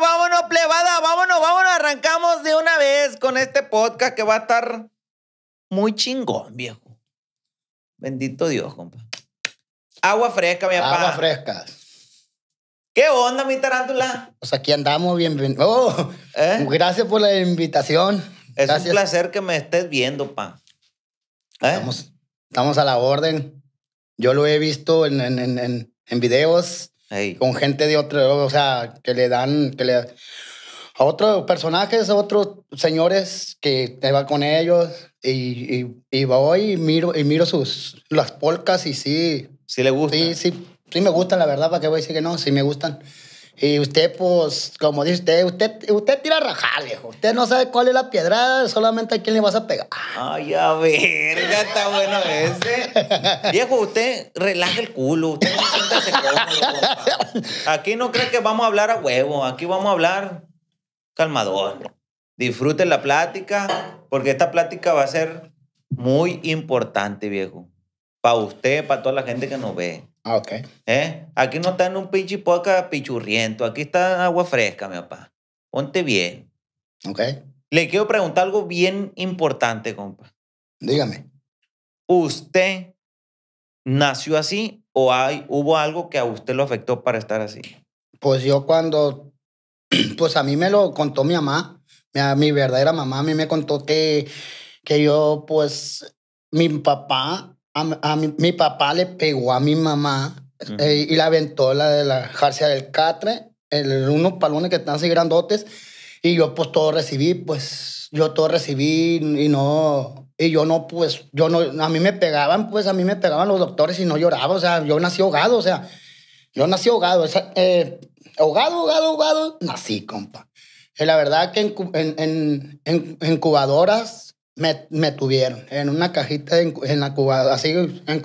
vámonos, plebada, vámonos, vámonos. Arrancamos de una vez con este podcast que va a estar muy chingón, viejo. Bendito Dios, compa. Agua fresca, mi papá. Agua fresca. ¿Qué onda, mi tarántula? Pues aquí andamos, bienvenido. Oh, ¿Eh? Gracias por la invitación. Es un placer que me estés viendo, pa. ¿Eh? Estamos, estamos, a la orden. Yo lo he visto en, en, en, en videos con gente de otro, o sea, que le dan, que le a otros personajes, a otros señores que te va con ellos y, y, voy y miro, y miro sus, las polcas y sí. Sí le gusta. Sí, sí, sí me gustan, la verdad, para qué voy a decir que no, sí me gustan. Y usted, pues, como dice usted, usted, usted tira rajales. Usted no sabe cuál es la piedra, solamente a quién le vas a pegar. Ay, a ya está bueno ese. viejo, usted relaja el culo. Usted cómodo, Aquí no cree que vamos a hablar a huevo. Aquí vamos a hablar calmador. Disfrute la plática, porque esta plática va a ser muy importante, viejo. Para usted, para toda la gente que nos ve. Ah, ok. ¿Eh? Aquí no está en un pinche poca pichurriento, aquí está agua fresca, mi papá. Ponte bien. Ok. Le quiero preguntar algo bien importante, compa. Dígame. ¿Usted nació así o hay, hubo algo que a usted lo afectó para estar así? Pues yo cuando, pues a mí me lo contó mi mamá, mi, mi verdadera mamá, a mí me contó que, que yo, pues, mi papá a, mi, papá le pegó a mi mamá eh, y la aventó la de la jarcia del catre, el, unos palones que están así grandotes, y yo pues todo recibí, pues yo todo recibí y no, y yo no, pues, yo no, a mí me pegaban, pues a mí me pegaban los doctores y no lloraba, o sea, yo nací ahogado, o sea, yo nací ahogado, eh, ahogado, ahogado, ahogado, nací, compa. Y la verdad que en, en, en, en incubadoras me, tuvieron en una cajita en, la cubadora, así en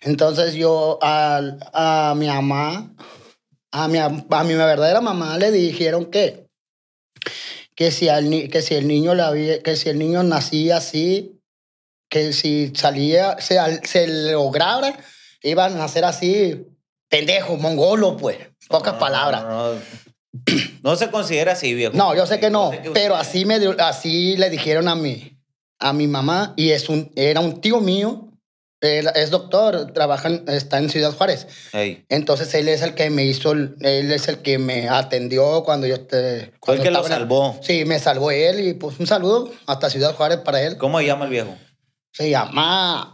Entonces yo a, a, mi mamá, a mi, a mi verdadera mamá le dijeron que, que, si, que, si el niño la que si el niño nacía así, que si salía, se, se lograra, iban a nacer así, pendejo, mongolo, pues, pocas ah, palabras. No se considera así, viejo. No, yo sé que no, pero así, me, así le dijeron a mí, a mi mamá, y es un, era un tío mío, es doctor, trabaja, está en Ciudad Juárez. Entonces él es el que me hizo, él es el que me atendió cuando yo... Te, cuando que lo salvó. sí, me salvó él y pues un saludo hasta Ciudad Juárez para él. ¿Cómo se llama el viejo? Se llama...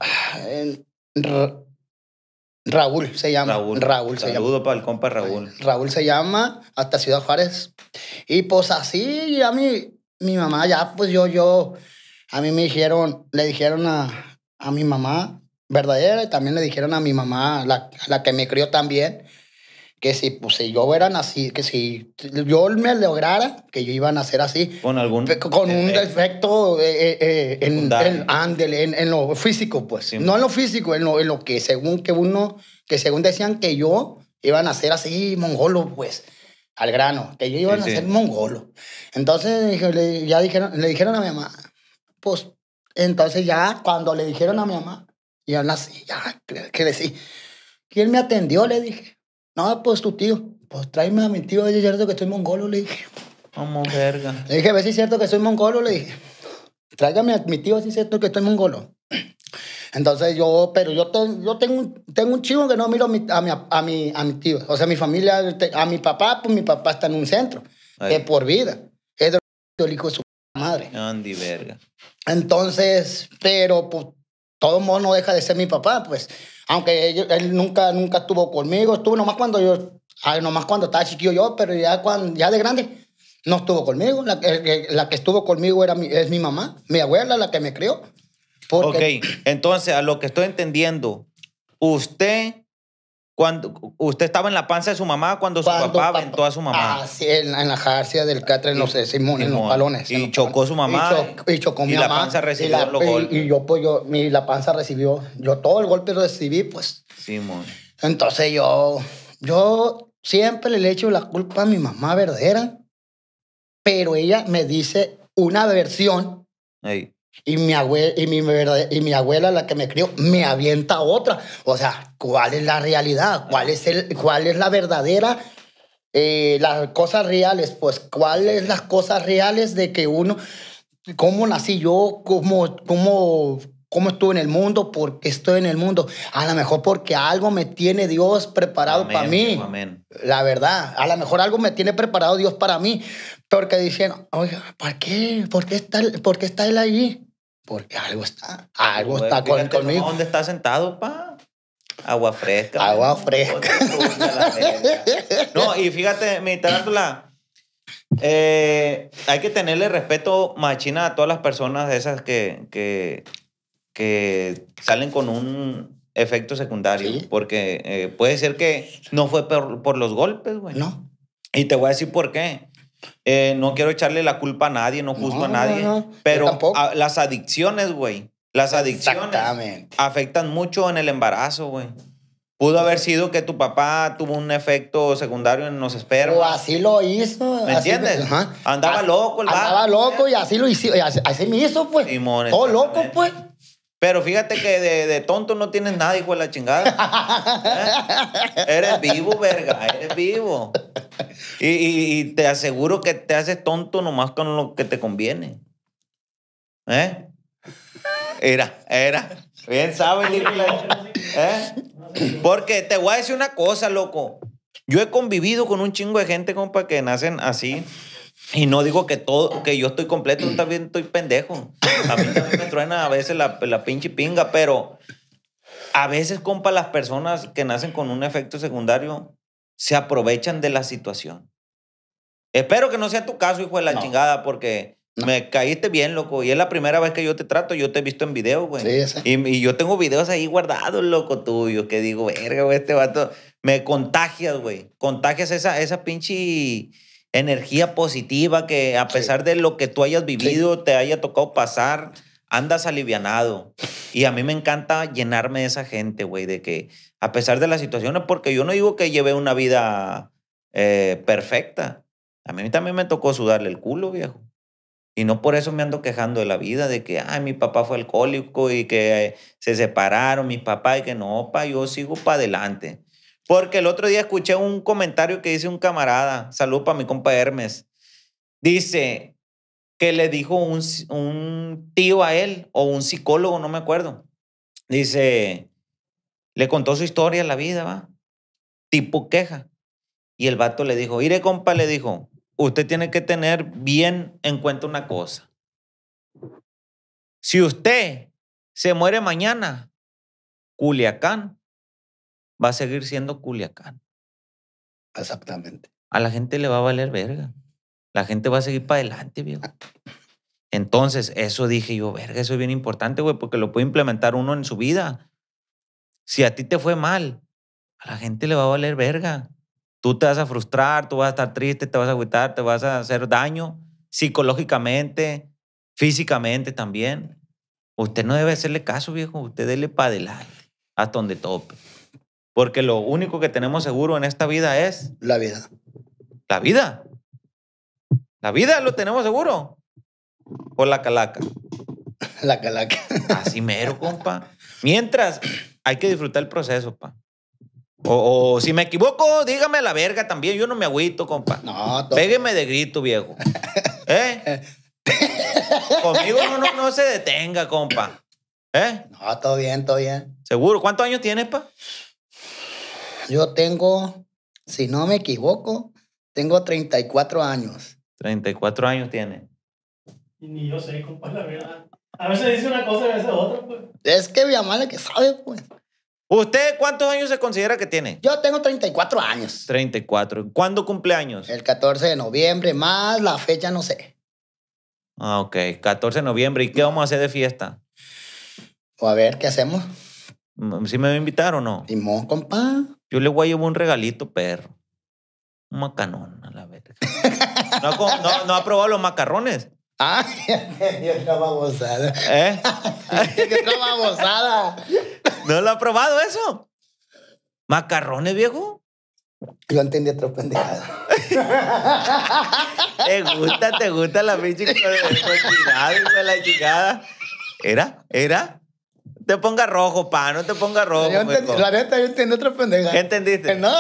Raúl se llama. Raúl. Raúl se Saludo llama. para el compa Raúl. Raúl se llama, hasta Ciudad Juárez. Y pues así, a mí, mi mamá ya, pues yo, yo, a mí me dijeron, le dijeron a, a mi mamá verdadera y también le dijeron a mi mamá, la, la que me crió también, que si, pues, yo eran así, que si yo me lograra, que yo iba a nacer así. Con algún. Con un defecto eh, eh, eh, en, en, lo físico, pues. No en lo físico, en lo, lo que según que uno, que según decían que yo iba a nacer así, mongolo, pues. Al grano, que yo iba a nacer mongolo. Entonces le, ya dijeron, le dijeron a mi mamá, pues, entonces ya cuando le dijeron a mi mamá, ya nací, ya crecí. ¿Quién me atendió? Le dije. No, pues tu tío. Pues tráeme a mi tío, a ver si es cierto que estoy mongolo, le dije. Como verga. Le dije, a ver si es cierto que soy mongolo, le dije. Tráigame a mi tío, si es cierto que estoy mongolo. Entonces yo, pero yo, yo tengo, tengo un chivo que no miro a mi, a, a, mi, tío. O sea, mi familia, a mi papá, pues mi papá está en un centro. Es por vida. Es de de su madre. Andy, verga. Entonces, pero pues todo modo no deja de ser mi papá, pues. Aunque él, nunca, nunca estuvo conmigo, estuvo nomás cuando yo, nomás cuando estaba chiquillo yo, pero ya, cuando, ya de grande no estuvo conmigo. Eh, la, que estuvo conmigo era mi, es mi mamá, mi abuela, la que me crió. Porque... Ok, entonces a lo que estoy entendiendo, usted cuando, usted estaba en la panza de su mamá cuando, su papá aventó a su mamá. Ah, sí, en, la jarcia del catre, no sé, Simón, en los palones. Y chocó su mamá. Y, chocó mi mamá. Y la panza recibió los golpes. Y, yo, pues, yo, mi, la panza recibió, yo todo el golpe lo recibí, pues. Simón. Entonces yo, yo siempre le echo la culpa a mi mamá verdadera, pero ella me dice una versión ahí. Y mi, abuela, y, mi, y mi abuela, la que me crió, me avienta otra. O sea, ¿cuál es la realidad? ¿Cuál es, el, cuál es la verdadera? Eh, las cosas reales, pues, ¿cuáles las cosas reales de que uno, cómo nací yo, cómo, cómo, cómo estuve en el mundo, por qué estoy en el mundo. A lo mejor porque algo me tiene Dios preparado para mí. La verdad, a lo mejor algo me tiene preparado Dios para mí. Porque dicen, oiga, ¿para qué? ¿Por qué está, ¿por qué está él allí? Porque algo está, ah, algo está con, conmigo. ¿Dónde está sentado, pa? Agua fresca. Agua fresca. No, y fíjate, mi tarántula, eh, hay que tenerle respeto machina a todas las personas esas que, que, salen con un efecto secundario. Porque eh, puede ser que no fue por los golpes, güey. No. Y te voy a decir por qué. Eh, no quiero echarle la culpa a nadie, no juzgo a nadie. Pero las adicciones, güey. Las adicciones afectan mucho en el embarazo, güey. Pudo haber sido que tu papá tuvo un efecto secundario en los esperos O así lo hizo. ¿Me entiendes? Andaba loco el Andaba loco y así lo hizo. Así, me hizo, pues. Todo loco, pues. Pero fíjate que de, de, tonto no tienes nada, hijo de la chingada. ¿Eh? Eres vivo, verga, eres vivo. Y, te aseguro que te haces tonto nomás con lo que te conviene. ¿Eh? Era, era. Bien sabes, ¿Eh? Porque te voy a decir una cosa, loco. Yo he convivido con un chingo de gente, compa, que nacen así. Y no digo que todo, que yo estoy completo, también estoy pendejo. A mí también me truena a veces la, la pinche pinga, pero a veces, compa, las personas que nacen con un efecto secundario se aprovechan de la situación. Espero que no sea tu caso, hijo de la chingada, porque me caíste bien, loco. Y es la primera vez que yo te trato, yo te he visto en video, güey. Sí, y, y, yo tengo videos ahí guardados, loco, tuyo, que digo, verga, güey, este vato. Me contagias, güey. Contagias esa, esa pinche energía positiva que a pesar de lo que tú hayas vivido, te haya tocado pasar, andas alivianado. Y a mí me encanta llenarme de esa gente, güey, de que a pesar de las situaciones, porque yo no digo que llevé una vida eh, perfecta, a mí también me tocó sudarle el culo, viejo. Y no por eso me ando quejando de la vida, de que, ay, mi papá fue alcohólico y que eh, se separaron mis papá y que no, pa, yo sigo para adelante. Porque el otro día escuché un comentario que dice un camarada, salud para mi compa Hermes, dice que le dijo un, un tío a él o un psicólogo, no me acuerdo. Dice, le contó su historia la vida, va, tipo queja. Y el vato le dijo, iré compa, le dijo, usted tiene que tener bien en cuenta una cosa. Si usted se muere mañana, Culiacán va a seguir siendo Culiacán. Exactamente. A la gente le va a valer verga. La gente va a seguir para adelante, viejo. Entonces, eso dije yo, verga, eso es bien importante, güey, porque lo puede implementar uno en su vida. Si a ti te fue mal, a la gente le va a valer verga tú te vas a frustrar, tú vas a estar triste, te vas a agüitar, te vas a hacer daño psicológicamente, físicamente también. Usted no debe hacerle caso, viejo. Usted dele para adelante, hasta donde tope. Porque lo único que tenemos seguro en esta vida es... La vida. La vida. La vida lo tenemos seguro. ¿O la calaca. La calaca. Así mero, compa. Mientras, hay que disfrutar el proceso, pa. O, si me equivoco, dígame la verga también. Yo no me agüito, compa. No, Pégueme de grito, viejo. ¿Eh? Conmigo no, no, se detenga, compa. ¿Eh? No, todo bien, todo bien. ¿Seguro? ¿Cuántos años tienes, pa? Yo tengo, si no me equivoco, tengo 34 años. 34 años tiene. Y ni yo sé, compa, la verdad. A veces dice una cosa y a veces otra, pues. Es que mi mamá es que sabe, pues. ¿Usted cuántos años se considera que tiene? Yo tengo 34 años. 34. ¿Cuándo cumpleaños? El 14 de noviembre, más la fecha no sé. Ah, ok. 14 de noviembre. ¿Y qué vamos a hacer de fiesta? O a ver, ¿qué hacemos? Mm, ¿Sí me va a invitar o no? Simón, compa. Yo le voy a llevar un regalito, perro. Un macanón, a la vez. ¿No, no ha probado los macarrones? ya estaba babosada. ¿Eh? otra babosada. ¿No lo ha probado eso? ¿Macarrones, viejo? Yo entendí otro pendejado ¿Te gusta, te gusta la pinche cochinada, hijo la chingada? ¿Era? ¿Era? Te ponga rojo, pa, no te ponga rojo. Yo entendí, la neta, yo entendí otra pendejada. ¿Qué entendiste? Eh, no.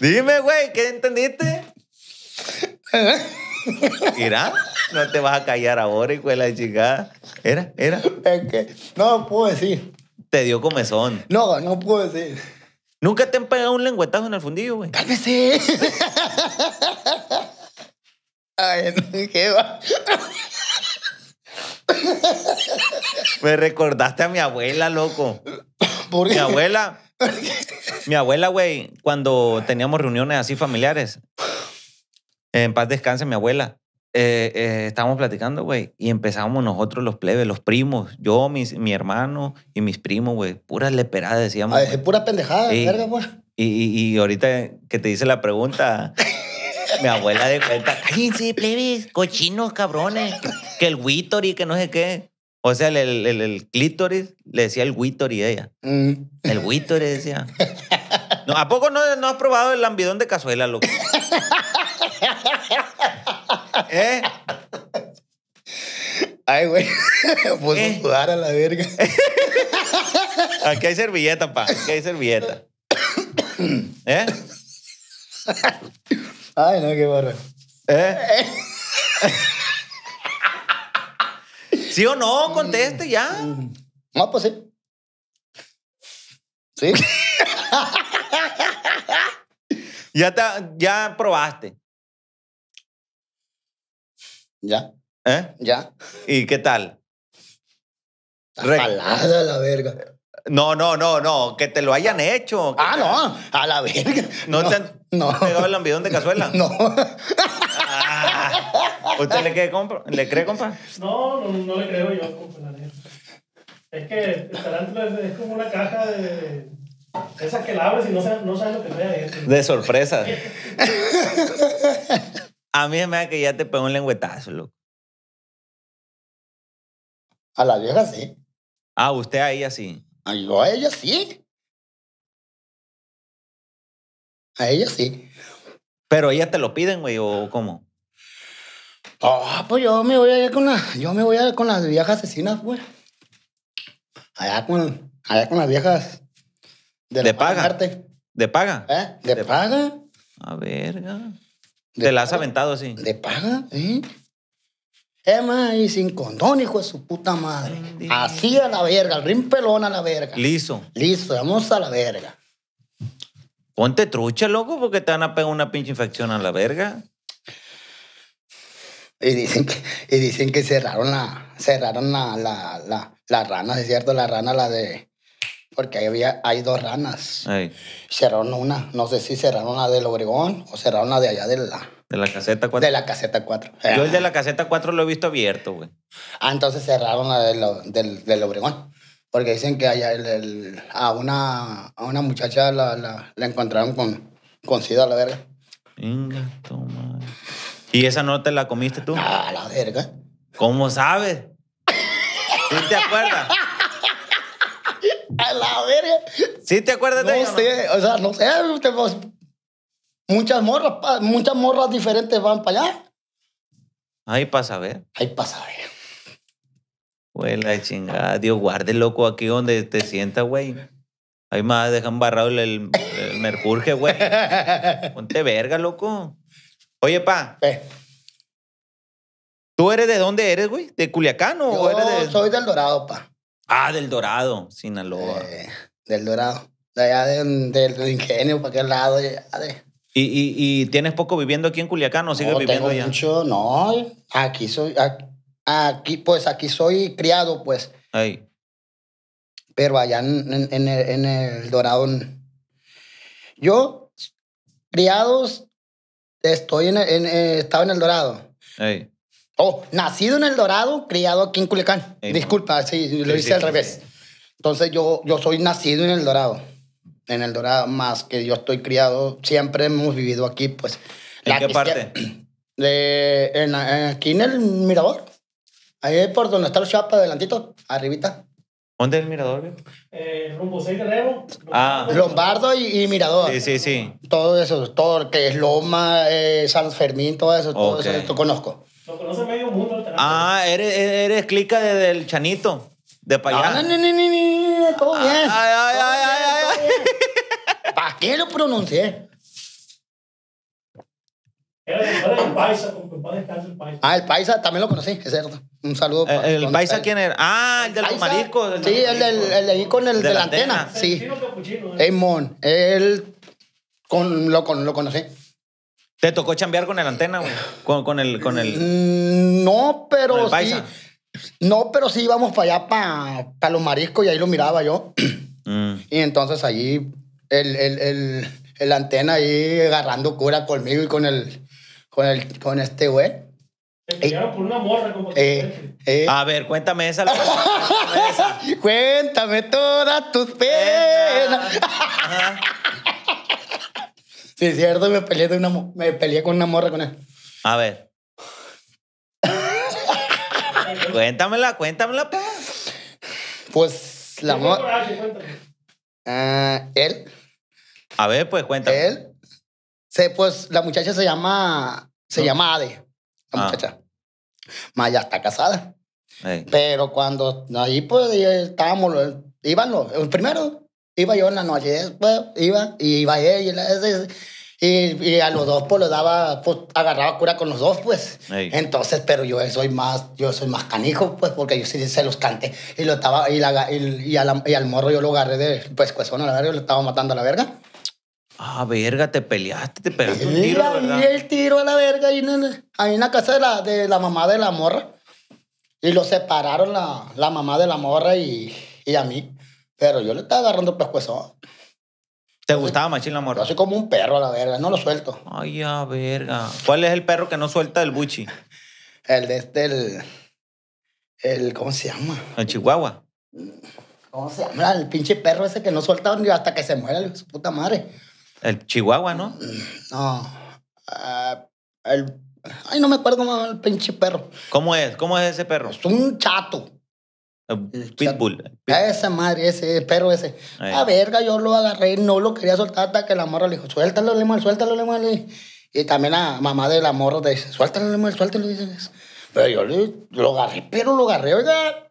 Dime, güey, ¿qué entendiste? ¿Era? no te vas a callar ahora, hijo de la chica. Era, era. Es que no puedo decir. Te dio comezón. No, no puedo decir. ¿Nunca te han pegado un lengüetazo en el fundillo, güey? ¡Cálmese! Ay, qué va. Me recordaste a mi abuela, loco. ¿Por qué? Mi abuela. mi abuela, güey, cuando teníamos reuniones así familiares, en paz descanse mi abuela. Eh, eh, estábamos platicando, güey, y empezamos nosotros los plebes, los primos, yo, mis, mi hermano y mis primos, güey, puras leperadas decíamos. Ay, pura pendejada, verga, güey. Y, ahorita que te hice la pregunta, mi abuela de cuenta, cállense, plebes, cochinos, cabrones, que el Wittori, que no sé qué. O sea, el, el, le decía el Wittori ella. Mm. El Wittori decía. No, ¿A poco no, no has probado el lambidón de cazuela, loco? ¿Eh? Ay, güey. puedo ¿Eh? sudar a la verga. Aquí hay servilleta, pa. Aquí hay servilleta. ¿Eh? Ay, no, qué barra. ¿Eh? ¿Sí o no? Conteste ya. No, pues sí. ¿Sí? ya, te, ya probaste. Ya. ¿Eh? Ya. ¿Y qué tal? Re... Palada la verga. No, no, no, no, que te lo hayan hecho. Ah, no, a la verga. ¿No, no te han pegado el ambidón de cazuela? No. Ah, ¿Usted le cree, compa? le cree, compa? No, no, le creo yo, compa, Es que el es como una caja de... Esa que la abres y no sabes, no lo que trae. De sorpresa. A mí me da que ya te pegó un lengüetazo, loco. A la vieja sí. Ah, usted a ella sí. A yo ella sí. A ella sí. Pero ella te lo piden, güey, o cómo? Ah, pues yo me voy a ir con las, yo me voy con las viejas asesinas, güey. Allá con, allá con las viejas de, paga. ¿De paga? ¿Eh? ¿De, paga? A verga. ¿Te la has aventado así? ¿De paga? sí. Es más, y sin condón, hijo de su puta madre. así a la verga, el rimpelón a la verga. Liso. listo vamos a la verga. Ponte trucha, loco, porque te van a pegar una pinche infección a la verga. Y dicen que, y dicen que cerraron la, cerraron la, la, la rana, es cierto, la rana, la de porque había, hay dos ranas. Cerraron una, no sé si cerraron la del Obregón o cerraron la de allá de la... De la caseta 4. De la caseta 4. Yo el de la caseta 4 lo he visto abierto, güey. Ah, entonces cerraron la del, Obregón. Porque dicen que allá a, una, a una muchacha la, encontraron con, con sida a la verga. Venga, toma. ¿Y esa no la comiste tú? Ah, la verga. ¿Cómo sabes? ¿Tú te acuerdas? a ver ¿Sí te acuerdas de o sea, no sé. muchas morras, muchas morras diferentes van para allá. Ahí pasa a ver. Ahí pasa a ver. Güey, chingada. Dios guarde, loco, aquí donde te sienta güey. Ahí más dejan barrado el, el, mercurje, güey. Ponte verga, loco. Oye, pa. ¿Tú eres de dónde eres, güey? ¿De Culiacán o eres de.? Soy del Dorado, pa. Ah, del Dorado, Sinaloa. Eh, del Dorado. De allá del, ingenio, para aquel lado. ¿Y, y, y tienes poco viviendo aquí en Culiacán o sigues no, viviendo tengo Mucho, no, aquí soy, aquí, pues aquí soy criado, pues. Ahí. Pero allá en, en, el, Dorado. Yo, criados, estoy en, eh, estaba en el Dorado. Ahí. Oh, nacido en El Dorado, criado aquí en Culiacán. Disculpa, sí, lo hice al revés. Entonces yo, yo soy nacido en El Dorado. En El Dorado, más que yo estoy criado, siempre hemos vivido aquí, pues. ¿En qué parte? De, aquí en el Mirador. Ahí es por donde está el Chapa, adelantito, arribita. ¿Dónde es el mirador? Eh, rumbo de Ah. Lombardo y, Mirador. Sí, sí, sí. Todo eso, todo lo que es Loma, eh, San Fermín, todo eso, todo eso lo conozco conoce medio mundo. El ah, eres, eres clica del Chanito, de allá. No, no, no, no, no, todo ah, bien. Ay, ay, ay, ay, ay. ¿Para qué lo pronuncié? Era el paisa, con papá descansa el paisa. Ah, el paisa también lo conocí, es cierto. Un saludo. ¿El, eh, para, el paisa quién era? Ah, el del camarisco. sí, el, del, el de ahí con el de, la antena. antena. Sí. El ¿eh? mon. Él con, lo, con, lo conocí. ¿Te tocó chambear con el antena, güey? Con, el, con el. Mm, no, pero sí. No, pero sí íbamos para allá, para, los mariscos, y ahí lo miraba yo. Mm. Y entonces allí el, el, el, antena ahí agarrando cura conmigo y con el. con este güey. Te por una morra como eh, eh. A ver, cuéntame esa. cuéntame todas tus penas es cierto, me peleé, con una morra con él. A ver. cuéntamela, cuéntamela, pues. Pues la morra. Ah, él. A ver, pues cuéntame. Él. Se, pues la muchacha se llama. Se llama Ade. La ah. muchacha. Maya está casada. Pero cuando ahí pues estábamos, iban los, primero iba yo en la noche, después iba, y iba ella, y, a los dos, pues, lo daba, pues, agarraba cura con los dos, pues. Entonces, pero yo soy más, yo soy más canijo, pues, porque yo sí se los cante Y lo estaba, y, al morro yo lo agarré de pescuezón a la verga, yo lo estaba matando a la verga. Ah, verga, te peleaste, te pegaste un tiro, ¿verdad? el tiro a la verga, ahí en, la casa de la, de la mamá de la morra. Y lo separaron la, la mamá de la morra y, a mí. Pero yo le estaba agarrando pescuezón. ¿Te gustaba Machín la morra? Yo soy como un perro, la verga. No lo suelto. Ay, a verga. ¿Cuál es el perro que no suelta el buchi? El de este, el... ¿Cómo se llama? El chihuahua. ¿Cómo se llama? El pinche perro ese que no suelta hasta que se muera su puta madre. El chihuahua, ¿no? No. Ah, el... Ay, no me acuerdo más el pinche perro. ¿Cómo es? ¿Cómo es ese perro? Es un chato. Ah, Pitbull. Eh, ah, esa madre, ese perro ese. Ahí. A ah, verga, yo lo agarré, no lo quería soltar hasta que la morra le dijo, suéltalo, Lemuel, suéltalo, Lemuel. Y también la mamá de la morra le dice, suéltalo, Lemuel, suéltalo. Pero yo le, lo agarré, pero lo agarré, oiga,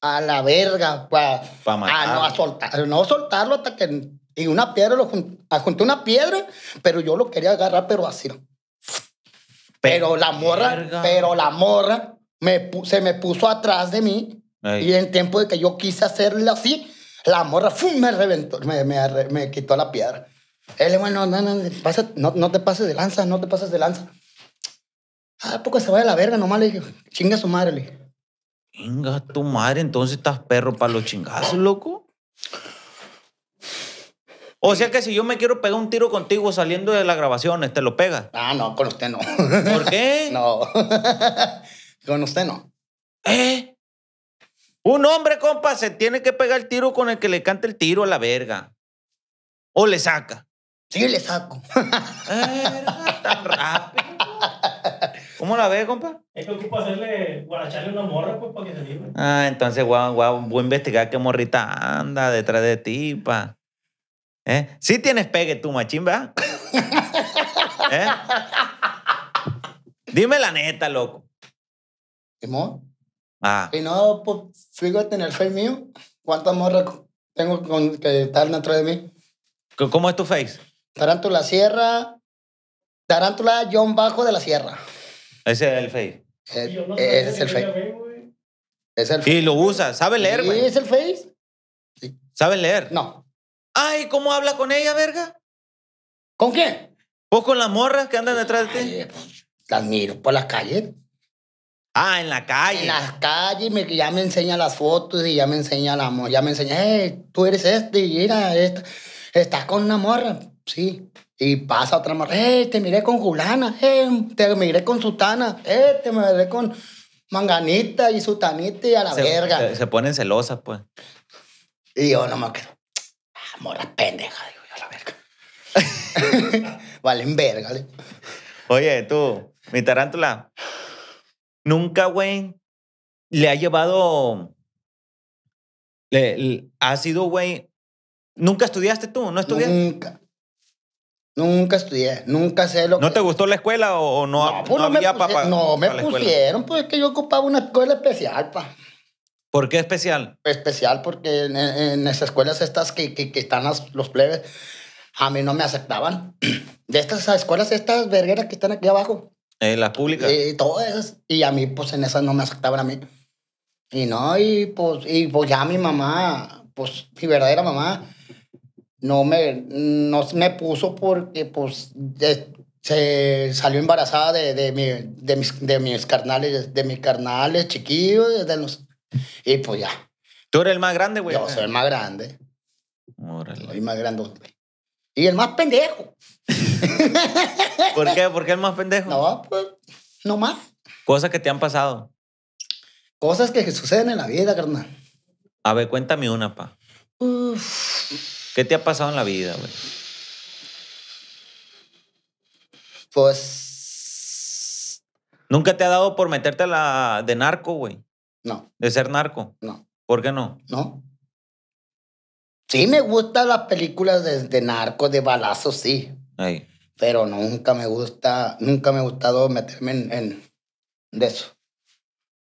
a la verga, a, no, a soltar, no soltarlo hasta que... Y una piedra, lo junté una piedra, pero yo lo quería agarrar, pero así. Pero la morra, pero la morra me, se me puso atrás de mí y en tiempo de que yo quise hacerle así, la morra me reventó, me, quitó la piedra. Él, bueno, no, no, no, te pases de lanza, no te pases de lanza. Ah, porque se va a la verga, nomás le dije, chinga su madre, le Chinga tu madre, entonces estás perro para los chingazos, loco. O sea que si yo me quiero pegar un tiro contigo saliendo de la grabación ¿te lo pega? Ah, no, con usted no. ¿Por qué? No. Con usted no. ¿Eh? Un hombre, compa, se tiene que pegar el tiro con el que le canta el tiro a la verga. O le saca. Sí, le saco. Era tan rápido. ¿Cómo la ve, compa? Es que ocupa hacerle, guaracharle una morra, pues, para que se libre. Ah, entonces, guau, guau, voy a investigar qué morrita anda detrás de ti, pa. ¿Eh? Sí tienes pegue tú, machín, ¿verdad? ¿Eh? Dime la neta, loco. Simón. Ah. Y no, pues, fíjate en el face mío, cuántas morras tengo con, que están detrás de mí. ¿Cómo es tu face? Tarántula Sierra, Tarántula John Bajo de la Sierra. Ese es el face. Eh, ese es el face. es el Y lo usa, ¿sabe leer, güey? es el face. Sí. ¿Sabe leer? No. Ay, ¿cómo habla con ella, verga? ¿Con quién? Pues con las morras que andan detrás de ti. Pues, las miro por las calles. Ah, en la calle. En las calles, ya me enseña las fotos y ya me enseña la amor. Ya me enseña, hey, tú eres este, y mira, esta, estás con una morra. Sí. Y pasa otra morra, hey, te miré con Julana, hey, te miré con Sutana, Eh, te miré con Manganita y Sutanita y a la verga. Se, ponen celosas, pues. Y yo no me quedo. Ah, morra pendeja, digo yo, a la verga. Valen verga. Oye, tú, mi tarántula nunca, güey, le ha llevado. ha sido, güey. ¿Nunca estudiaste tú? ¿No estudiaste? Nunca. Nunca estudié, nunca sé lo que... ¿No te gustó la escuela o, pues no, no, me papá? No, me pusieron, pues que yo ocupaba una escuela especial, pa. ¿Por qué especial? Especial porque en, esas escuelas estas que, que, están los plebes, a mí no me aceptaban. De estas escuelas, estas vergueras que están aquí abajo, en ¿Eh, las públicas. Y, todas Y a mí, pues en esas no me aceptaban a mí. Y no, y pues, y pues ya mi mamá, pues mi verdadera mamá, no me, no me puso porque pues se salió embarazada de, de, mi, de, mis, de mis carnales, de mis carnales chiquillos, de los, y pues ya. ¿Tú eres el más grande, güey? Yo soy el más grande. Órale. Soy más grande, güey. Y el más pendejo. ¿Por qué? ¿Por qué el más pendejo? No, pues, no más. Cosas que te han pasado. Cosas que suceden en la vida, carnal. A ver, cuéntame una, pa. ¿Qué te ha pasado en la vida, güey? Pues. ¿Nunca te ha dado por meterte la de narco, güey? No. ¿De ser narco? No. ¿Por qué no? No. Sí, me gustan las películas de, narco, de balazos, sí. Pero nunca me gusta, nunca me ha gustado meterme en, eso.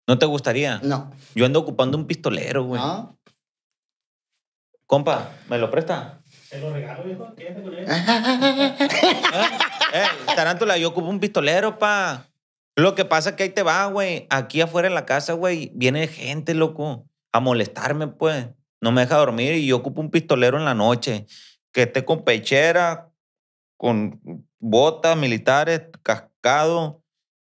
¿No te gustaría? No. Yo ando ocupando un pistolero, güey. Compa, ¿me lo presta? Te lo regalo, viejo. ¿Qué con tarántula, yo ocupo un pistolero, pa. Lo que pasa es que ahí te va, güey. Aquí afuera en la casa, güey, viene gente, loco, a molestarme, pues no me deja dormir y yo ocupo un pistolero en la noche que esté con pechera, con botas militares, cascado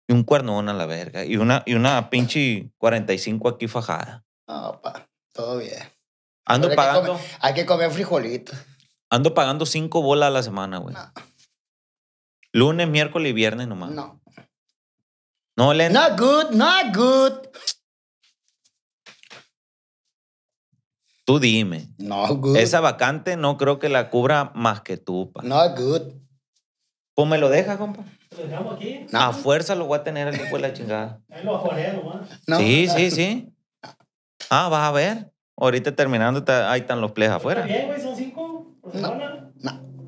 y un cuernón a la verga y una, y una pinche 45 aquí fajada. No, pa, todo bien. Ando pagando. Hay que, comer, frijolito frijolitos. Ando pagando cinco bolas a la semana, güey. Lunes, miércoles y viernes nomás. No. No, Len. Not good, not good. Tú dime. No, good. Esa vacante no creo que la cubra más que tú, pa. No, good. Pues me lo dejas, compa. ¿Lo dejamos aquí? No. A fuerza lo voy a tener aquí por la chingada. Él lo no. Sí, sí, sí. Ah, vas a ver. Ahorita terminando, ahí están los plejas afuera. güey, son cinco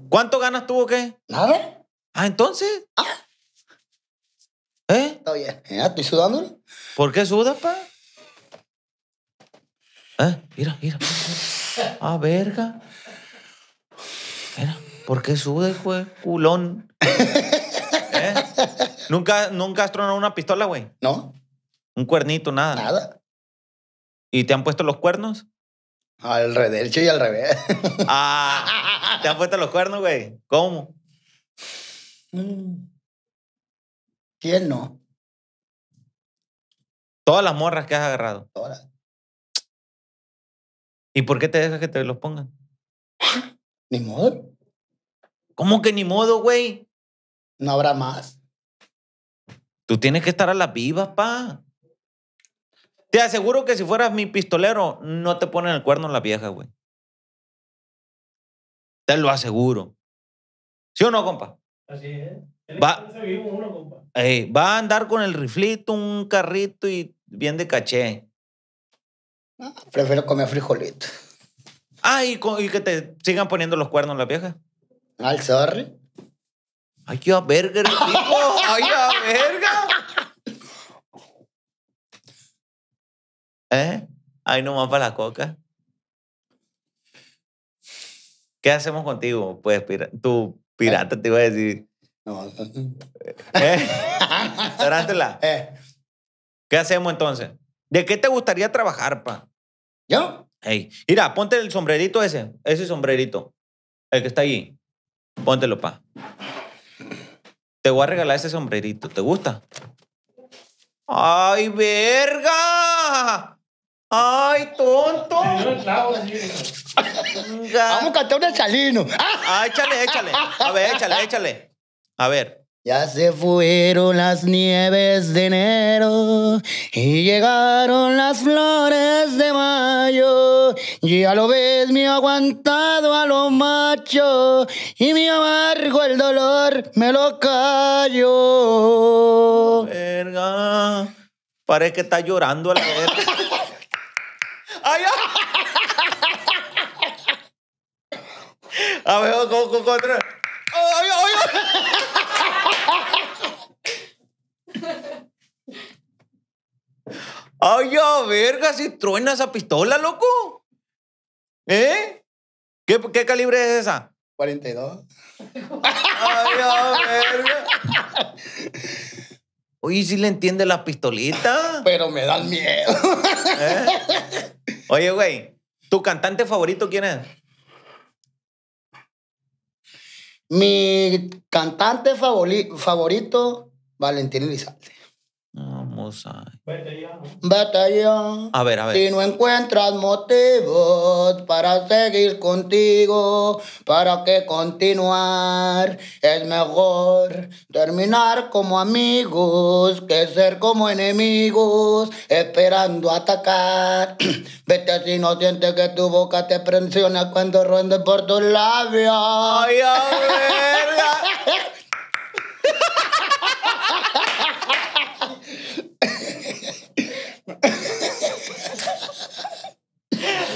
¿Cuánto ganas tú o qué? Nada. Ah, entonces. Ah. ¿Eh? Está bien. estoy sudando. ¿Por qué sudas, pa? ¿Eh? Mira, mira. Ah, verga. Mira, ¿por qué sube güey? culón? ¿Eh? ¿Nunca, ¿Nunca has tronado una pistola, güey? No. ¿Un cuernito, nada? Nada. ¿Y te han puesto los cuernos? Al Che y al revés. ah, ¿te han puesto los cuernos, güey? ¿Cómo? ¿Quién no? Todas las morras que has agarrado. Todas. ¿Y por qué te dejas que te los pongan? Ni modo. ¿Cómo que ni modo, güey? No habrá más. Tú tienes que estar a las vivas, pa. Te aseguro que si fueras mi pistolero, no te ponen el cuerno en la vieja, güey. Te lo aseguro. ¿Sí o no, compa? Así es. Va, va a andar con el riflito, un carrito y bien de caché prefiero comer frijolito. Ah, ¿y, que te sigan poniendo los cuernos las viejas. Al sorry. Ay, qué verga, tipo. Ay, a verga. ¿Eh? Ay, nomás para la coca. ¿Qué hacemos contigo? Pues, pirata? tu pirata te iba a decir. No. ¿Eh? ¿Eh? ¿Qué hacemos entonces? ¿De qué te gustaría trabajar, pa? ¿Yo? Hey, mira, ponte el sombrerito ese, ese sombrerito, el que está allí. Póntelo, pa. Te voy a regalar ese sombrerito, ¿te gusta? ¡Ay, verga! ¡Ay, tonto! Vamos a cantar un chalino. Ah, échale, échale. A ver, échale, échale. A ver. Ya se fueron las nieves de enero y llegaron las flores de mayo. y Ya lo ves, me he aguantado a lo macho y mi amargo el dolor me lo callo. Verga, parece que está llorando a la ¡Ay, A ver, con, con, con, Ay, ya, verga, si truena esa pistola, loco. ¿Eh? ¿Qué, qué calibre es esa? 42. Ay, ya, verga. Oye, si le entiende la pistolita. Pero me da miedo. ¿Eh? Oye, güey, ¿tu cantante favorito quién es? Mi cantante favorito, Valentín Elizalde. Vete Batalla. A ver, a ver. Si no encuentras motivos para seguir contigo, para que continuar, es mejor terminar como amigos que ser como enemigos, esperando atacar. Vete si no sientes que tu boca te presiona cuando rondes por tus labios. Ay, verga.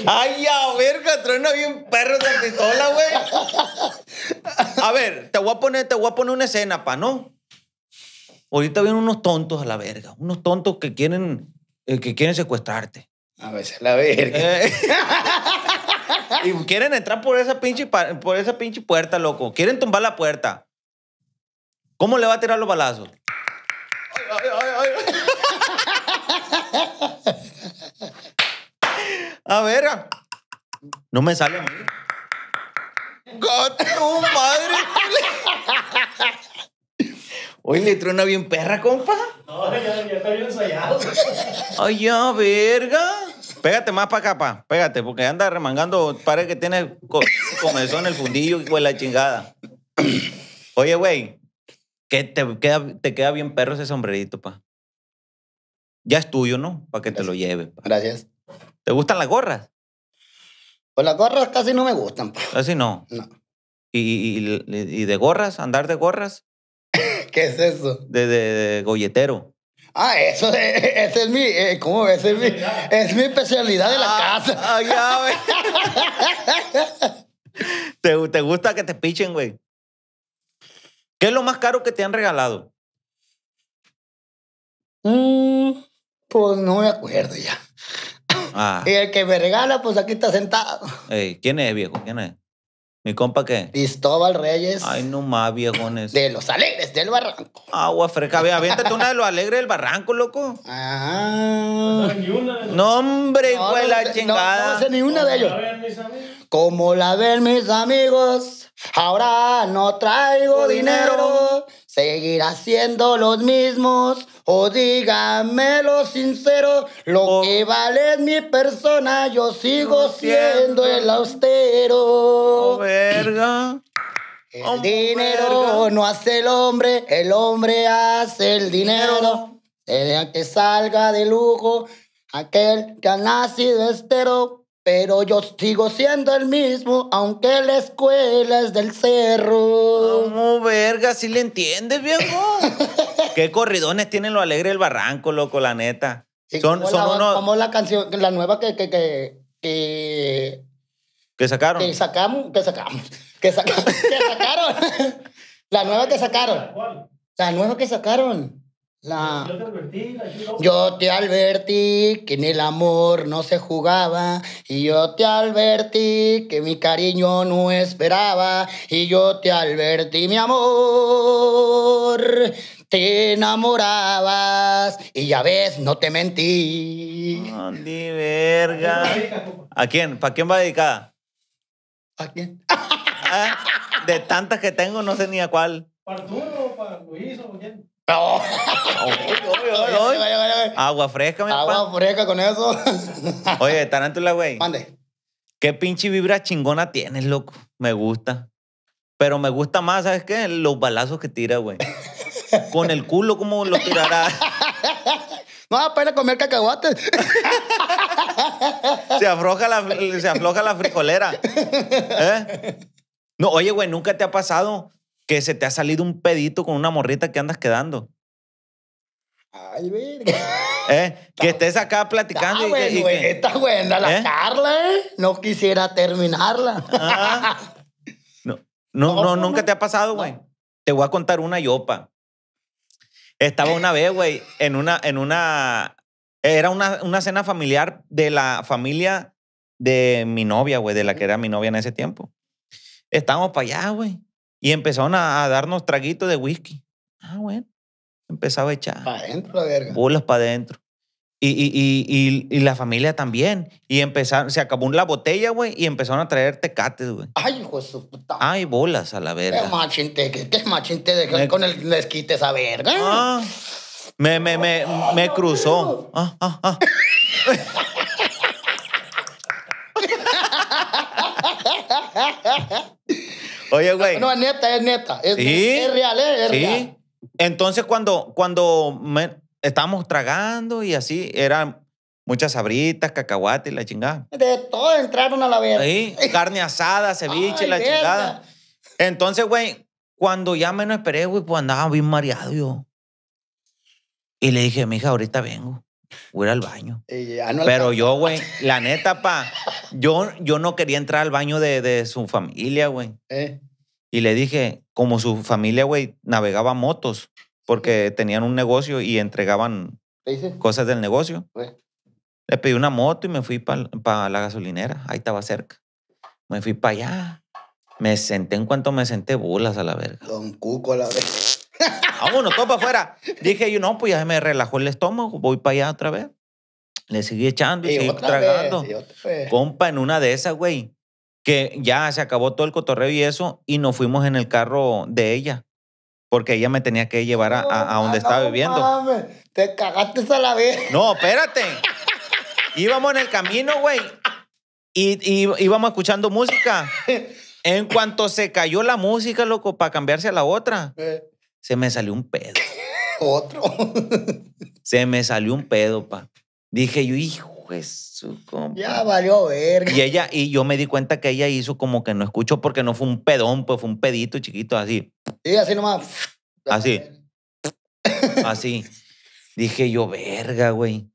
Ay, ya, verga, truena bien perro de pistola, güey. A ver, te voy a poner, te voy a poner una escena, pa, ¿no? Ahorita vienen unos tontos a la verga, unos tontos que quieren, eh, que quieren secuestrarte. A veces la verga. Eh, y quieren entrar por esa, pinche, por esa pinche puerta, loco. Quieren tumbar la puerta. ¿Cómo le va a tirar los balazos? Ay, ay, ay. A ver. No me sale a mí. ¡God, madre! Hoy le truena bien perra, compa. No, ya, ya está ensayado. Ay, ya, verga. Pégate más para acá, pa. Pégate, porque anda remangando. Parece que tiene comezón en el fundillo, y de la chingada. Oye, güey, que te queda, te queda bien perro ese sombrerito, pa. Ya es tuyo, ¿no? Para que te lo lleve Gracias. ¿Te gustan las gorras? Pues las gorras casi no me gustan. Pues. Casi no. No. ¿Y, de gorras? ¿Andar de gorras? ¿Qué es eso? De, golletero. Ah, eso es, es mi, eh, ¿cómo? Ese es mi, especialidad de la ah, casa. Ah, ya, ¿Te, ¿Te, gusta que te pichen, güey? ¿Qué es lo más caro que te han regalado? Mm, pues no me acuerdo ya. Ah. Y el que me regala, pues aquí está sentado. ¿Quién es, viejo? ¿Quién es? ¿Mi compa qué? Cristóbal Reyes. Ay, no más, viejones. De los alegres del barranco. Agua fresca. vea aviéntate una de los alegres del barranco, loco. Ah. No, hombre, no, güey, la chingada. No, hace ni una de ellos. Como la ven mis amigos, ahora no traigo pues, dinero, Seguir haciendo los mismos, o dígamelo sincero, lo oh. que vale mi persona, yo sigo siendo el austero. Oh, el oh, dinero no hace el hombre, el hombre hace el dinero. Deja que salga de lujo aquel que ha nacido estero. Pero yo sigo siendo el mismo, aunque la escuela es del cerro. ¿Cómo verga? Si le entiendes, viejo. Qué corridones tienen lo alegre del barranco, loco, la neta. Somos la, canción, la nueva que, que, sacaron? Que sacamos, que sacamos, que, que sacaron. la nueva que sacaron. La nueva que sacaron. La... Yo, te advertí, que en el amor no se jugaba y yo te advertí que mi cariño no esperaba y yo te advertí mi amor te enamorabas y ya ves, no te mentí. ¿A quién? ¿Para quién va dedicada? ¿A quién? Ah, de tantas que tengo, no sé ni a cuál. ¿Para o ¿Para Luis o quién? Agua fresca, mi Agua fresca con eso. Oye, Tarantula güey. Mande. ¿Qué pinche vibra chingona tienes, loco? Me gusta. Pero me gusta más, ¿sabes qué? Los balazos que tira, güey. Con el culo, como lo tirará? No, apenas comer cacahuates. se, afloja la, se afloja la frijolera. ¿Eh? No, oye, güey, nunca te ha pasado que se te ha salido un pedito con una morrita que andas quedando. Ay, verga. ¿Eh? Que estés acá platicando. Está, y, buena la ¿Eh? charla, ¿eh? No quisiera terminarla. No, no, nunca te ha pasado, güey. Te voy a contar una yopa. Estaba una vez, güey, en una, en una, era una, una cena familiar de la familia de mi novia, güey, de la que era mi novia en ese tiempo. Estábamos para allá, güey. Y empezaron a, darnos traguitos de whisky. Ah, bueno. Empezaba a echar. Para adentro, la verga. Bolas para adentro. Y, y, y, y, la familia también. Y empezaron, se acabó la botella, güey, y empezaron a traer tecates, güey. Ay, hijo de su puta. Ay, bolas a la verga. Qué machinte, qué, que machinte con el desquite esa verga. Ah, me, me, me, me cruzó. Ah, ah, ah. Oye, güey. No, es neta, es neta. Es, ¿Sí? es real, es, Entonces, cuando, cuando estábamos tragando y así, eran muchas sabritas, cacahuates, y la chingada. De todo entraron a la verga. Sí, carne asada, ceviche y la chingada. Entonces, güey, cuando ya menos esperé, güey, pues andaba bien mareado yo. Y le dije, mija, ahorita vengo voy al baño. Eh, Pero yo, güey, la neta, pa, yo, yo no quería entrar al baño de, su familia, güey. Eh. Y le dije, como su familia, güey, navegaba motos porque tenían un negocio y entregaban cosas del negocio. Le pedí una moto y me fui para pa la gasolinera. Ahí estaba cerca. Me fui para allá. Me senté, en cuanto me senté, bolas a la verga. Don Cuco a la verga. Vámonos, todo para afuera. Dije yo, no, pues ya se me relajó el estómago, voy para allá otra vez. Le seguí echando y, seguí tragando. Compa, en una de esas, güey, que ya se acabó todo el cotorreo y eso, y nos fuimos en el carro de ella. Porque ella me tenía que llevar a, donde estaba viviendo. te cagaste a la vez. No, espérate. íbamos en el camino, güey. Y, íbamos escuchando música. En cuanto se cayó la música, loco, para cambiarse a la otra, eh. Se me salió un pedo. Otro. se me salió un pedo, pa. Dije yo, hijo su compa. Ya valió verga. Y ella, y yo me di cuenta que ella hizo como que no escuchó porque no fue un pedón, pues fue un pedito chiquito así. Sí, así nomás. Así. así. Dije yo, verga, güey.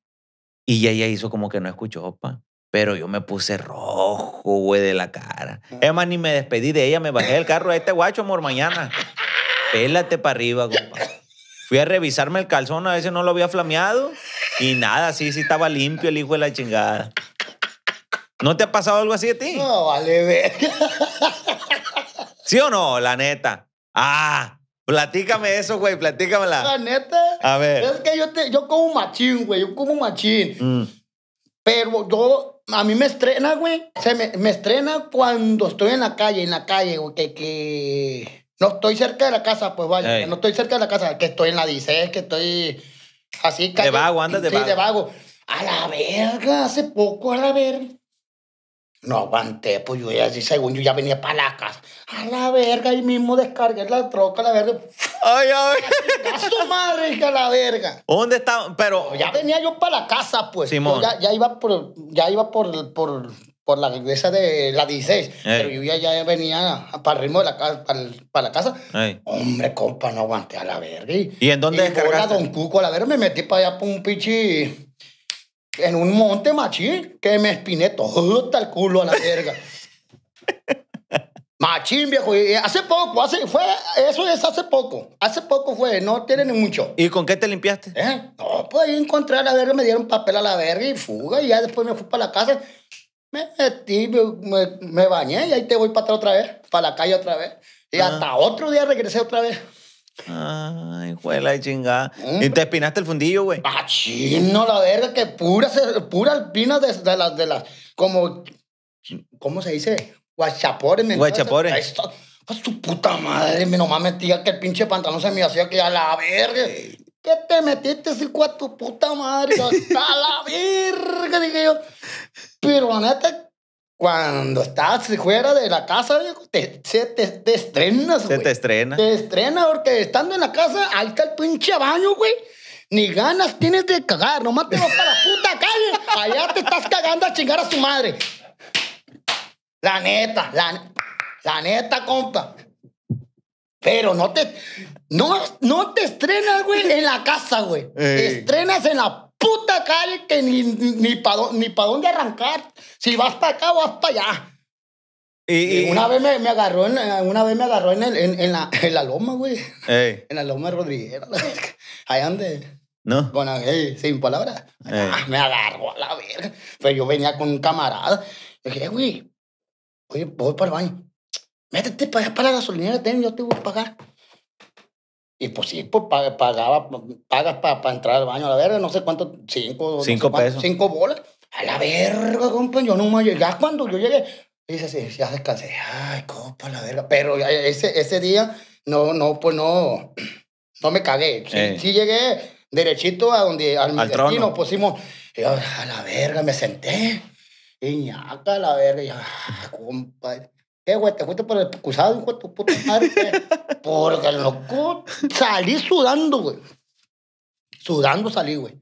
Y ella hizo como que no escuchó, pa. Pero yo me puse rojo, güey, de la cara. Ah. Es más, ni me despedí de ella, me bajé del carro a este guacho, amor, mañana. Pélate para arriba, compa. Fui a revisarme el calzón, a veces no lo había flameado. Y nada, sí, sí estaba limpio el hijo de la chingada. ¿No te ha pasado algo así a ti? No, vale, ver. ¿Sí o no? La neta. Ah, platícame eso, güey, platícamela. La neta. A ver. Es que yo, te, yo como machín, güey, yo como machín. Mm. Pero yo, a mí me estrena, güey. Se me, me, estrena cuando estoy en la calle, en la calle, güey, que, que no estoy cerca de la casa, pues vaya. No estoy cerca de la casa, que estoy en la dice, que estoy así. Calle, de vago, andas de vago. de vago. A la verga, hace poco, a la verga. No aguanté, pues yo ya, según yo ya venía para la casa. A la verga, ahí mismo descargué la troca, a la verga. Ay, ay. A su madre, hija, la verga. ¿Dónde está? Pero. Ya venía yo para la casa, pues. Simón. ya, iba por, ya iba por, por, por la iglesia de la 16. Pero yo ya, venía para el ritmo de la, para, la casa. Hombre, compa, no aguanté a la verga. ¿Y, en dónde y descargaste? Don Cuco, a la verga, me metí para allá por un pichi en un monte machín que me espiné todo tota el culo a la verga. Machín, viejo. hace poco, hace, fue, eso es hace poco. Hace poco fue, no tiene ni mucho. ¿Y con qué te limpiaste? ¿Eh? No, pues ahí encontré a la verga, me dieron papel a la verga y fuga. Y ya después me fui para la casa me me, bañé y ahí te voy para otra vez, para la calle otra vez. Y ah. hasta otro día regresé otra vez. Ay, juela de chingada. Mm. ¿Y te espinaste el fundillo, güey? Ah, chino, la verga, que pura, pura alpina de, las, de las, como, ¿cómo se dice? Guachapores, me esto Pues tu puta madre, mi nomás metía que el pinche pantalón se me hacía que a la verga. ¿Qué te metiste, así con tu puta madre? a la verga, dije yo. Pero la neta, cuando estás fuera de la casa, te, se, te, te estrenas, Se güey. te estrena. Te estrena porque estando en la casa, ahí está el pinche baño, güey. Ni ganas tienes de cagar, nomás te vas para la puta calle. Allá te estás cagando a chingar a su madre. La neta, la, la neta, compa. Pero no te. No, no te estrenas, güey, en la casa, güey. Te estrenas en la puta calle que ni, ni para ni pa dónde arrancar. Si vas para acá, vas para allá. Y, una vez me, me, agarró en, una vez me agarró en, en, la, en la, loma, güey. En la loma de Rodríguez. Allá donde. ¿No? Bueno, sin palabras. Ah, me agarró a la verga. Pero yo venía con un camarada. yo dije, eh, güey, voy, voy para el baño. Métete para para la gasolinera, ten, yo te voy a pagar. Y pues sí, pues pagaba, pagas para entrar al baño, a la verga, no sé cuánto, cinco, cinco pesos. cinco bolas. A la verga, compa, yo no me Cuando yo llegué, dice ya descansé. Ay, compa, la verga. Pero ese, ese día, no, no, pues no, no me cagué. Sí, llegué derechito a donde, al, al pusimos, pues, a la verga, me senté. Iñaca, a la verga, ah, compa. ¿Qué, güey? ¿Te fuiste por el cursado hijo de tu puta madre? Porque, loco, salí sudando, güey. Sudando salí, güey.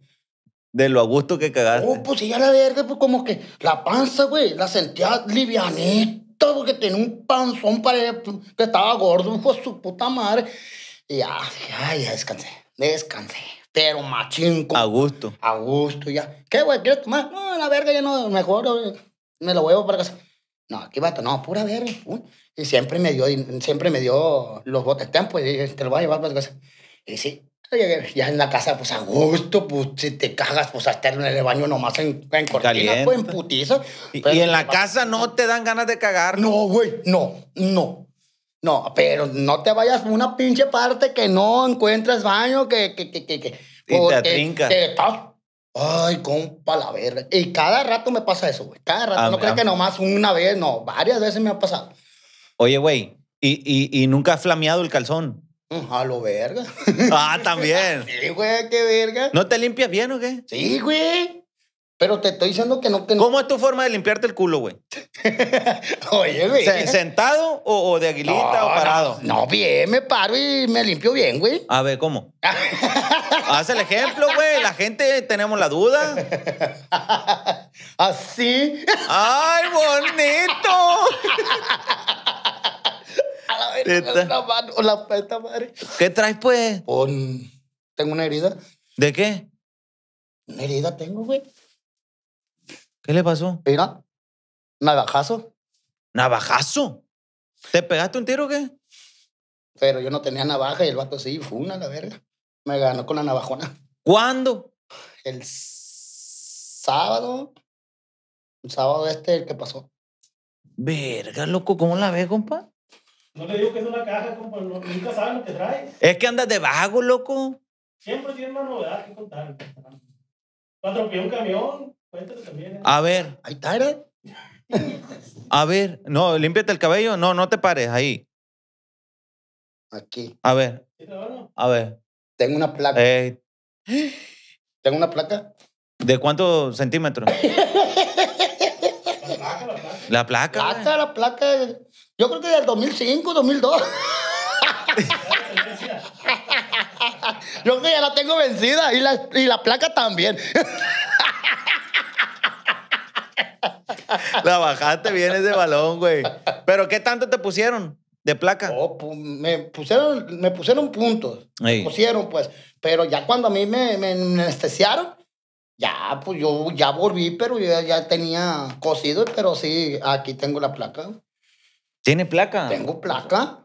De lo a gusto que cagaste. Oh, pues sí, ya la verga, pues como que la panza, güey, la sentía livianita, porque tenía un panzón para que estaba gordo, hijo de su puta madre. Y ya, ya, ya descansé, descansé. Pero machinco. A gusto. A gusto, ya. ¿Qué, güey? ¿Quieres tomar? No, la verga, ya no, mejor, güey. Eh, me lo huevo para casa. No, aquí vato, no, pura verga. Y siempre me dio, siempre me dio los botes tiempo pues, te lo voy a llevar las Y sí, ya en la casa, pues a gusto, pues si te cagas, pues estar en el baño nomás en, en cortina, pues en putizo. Y, en la casa no te dan ganas de cagar. No, güey, no, no. No, pero no te vayas a una pinche parte que no encuentras baño, que, que, que, que, que, te, te Ay, compa, la verga. Y cada rato me pasa eso, güey. Cada rato. Ah, no creo que nomás una vez, no. Varias veces me ha pasado. Oye, güey, ¿y, y, y nunca has flameado el calzón? Mm, a lo verga. Ah, también. sí, güey, qué verga. ¿No te limpias bien o qué? Sí, güey. Pero te estoy diciendo que no. ¿Cómo es tu forma de limpiarte el culo, güey? Oye, güey. ¿Sentado o, de aguilita o parado? No, bien, me paro y me limpio bien, güey. A ver, ¿cómo? Haz el ejemplo, güey. La gente tenemos la duda. Así. ¡Ay, bonito! A la peta madre. ¿Qué traes, pues? Tengo una herida. ¿De qué? Una herida tengo, güey. ¿Qué le pasó? Mira, navajazo. ¿Navajazo? ¿Te pegaste un tiro o qué? Pero yo no tenía navaja y el vato sí, fue una la verga. Me ganó con la navajona. ¿Cuándo? El sábado. El sábado este, el que pasó. Verga, loco, ¿cómo la ves, compa? No le digo que es una caja, compa, nunca sabes lo que trae. Es que andas de vago, loco. Siempre tiene una novedad que contar. Atropelló un camión, ¿eh? A ver. Ahí está, A ver, no, límpiate el cabello. No, no te pares ahí. Aquí. A ver. A ver. Tengo una placa. Tengo una placa. ¿De cuántos centímetros? La placa, la La placa, Yo creo que del 2005, 2002. Yo creo que ya la tengo vencida y y la placa también. La bajaste bien ese balón, güey. Pero ¿qué tanto te pusieron de placa? Oh, me, pusieron, me pusieron puntos. Me pusieron, pues. Pero ya cuando a mí me, me anestesiaron, ya, pues yo ya volví, pero ya tenía cosido, pero sí, aquí tengo la placa. ¿Tiene placa? Tengo placa.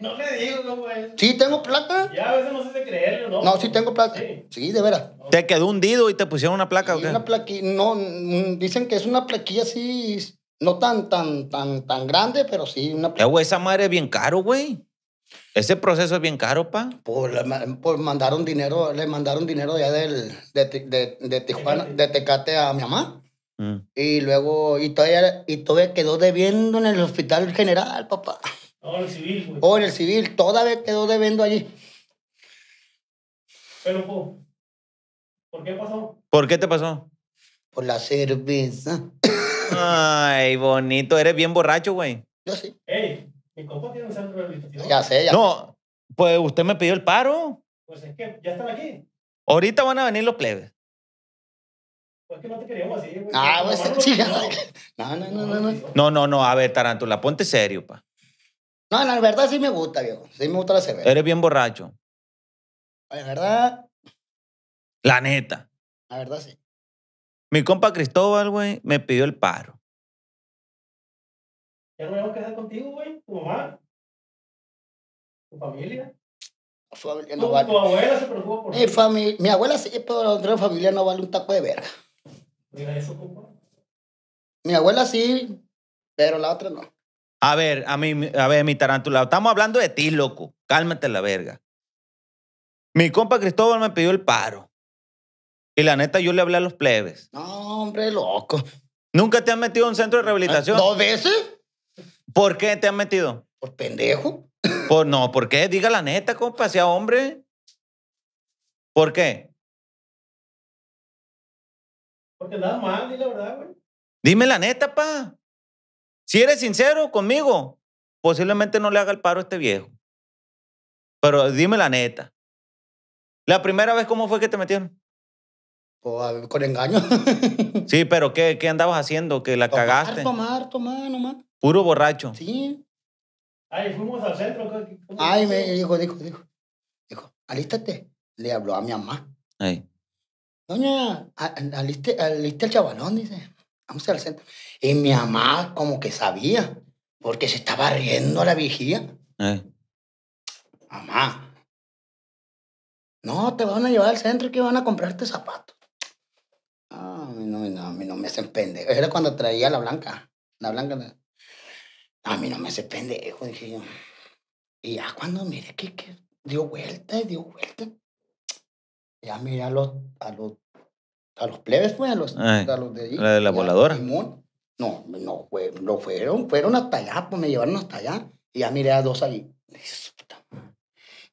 No le digo, no, güey. Sí, tengo plata. Ya a veces no sé de creerlo, ¿no? No, sí tengo plata. Sí, de veras. ¿Te quedó hundido y te pusieron una placa sí, Una plaquilla, no, mm, dicen que es una plaquilla así, no tan, tan, tan, tan grande, pero sí una plaquilla. Eh, esa madre es bien caro, güey. Ese proceso es bien caro, pa. Pues, mandaron dinero, le mandaron dinero ya de, Tijuana, de Tecate a mi mamá. Mm. Y luego, y todavía, y todavía quedó debiendo en el hospital general, papá. No, en el civil, güey. Oh, en el civil, todavía quedó debiendo allí. Pero, ¿por qué pasó? ¿Por qué te pasó? Por la cerveza. Ay, bonito. Eres bien borracho, güey. Yo sí. Ey, mi compa tiene un centro de rehabilitación. Ya sé, ya. No, pues usted me pidió el paro. Pues es que ya están aquí. Ahorita van a venir los plebes. Pues que no te queríamos así, güey. Ah, pues No, no, no, no, no. No, no, no. A ver, Tarantula, ponte serio, pa. No, la verdad sí me gusta, viejo. Sí me gusta la cerveza. Eres bien borracho. La verdad. La neta. La verdad sí. Mi compa Cristóbal, güey, me pidió el paro. ¿Ya no vamos a quedar contigo, güey? ¿Tu mamá? ¿Tu familia? no ¿Tu, abuela se preocupa por mi, mi abuela sí, pero la otra familia no vale un taco de verga. Mira eso, compa. Mi abuela sí, pero la otra no. A ver, a mí, a ver, mi tarántula, estamos hablando de ti, loco. Cálmate la verga. Mi compa Cristóbal me pidió el paro. Y la neta, yo le hablé a los plebes. No, hombre, loco. ¿Nunca te han metido en un centro de ¿Eh? rehabilitación? ¿Dos veces? ¿Por qué te han metido? Por pendejo. Por, no, ¿por qué? Diga la neta, compa, sea hombre. ¿Por qué? Porque nada mal, dile la verdad, güey. Dime la neta, pa. Si eres sincero conmigo, posiblemente no le haga el paro a este viejo. Pero dime la neta. ¿La primera vez cómo fue que te metieron? Pues, con engaño. sí, pero ¿qué, ¿qué, andabas haciendo? ¿Que la tomar, cagaste? Tomar, tomar, nomás. Puro borracho. Sí. Ay, fuimos al centro. Ay, me dijo, dijo, dijo. Dijo, alístate. Le habló a mi mamá. Ay. Doña, aliste, aliste el chavalón, dice. Vamos al centro. Y mi mamá como que sabía, porque se estaba riendo la vigía. Eh. Mamá, no, te van a llevar al centro y que van a comprarte zapatos. a mí no, a mí no me hacen pendejo. Era cuando traía la blanca. La blanca. A mí no me hace pendejo, dije Y ya cuando mire que, que dio vuelta y dio vuelta, ya mira los, a los a los plebes fue, pues, a los, a los de ahí. ¿La de la voladora? No, no, fue, lo fueron, fueron hasta allá, pues me llevaron hasta allá. Y ya miré a dos allí.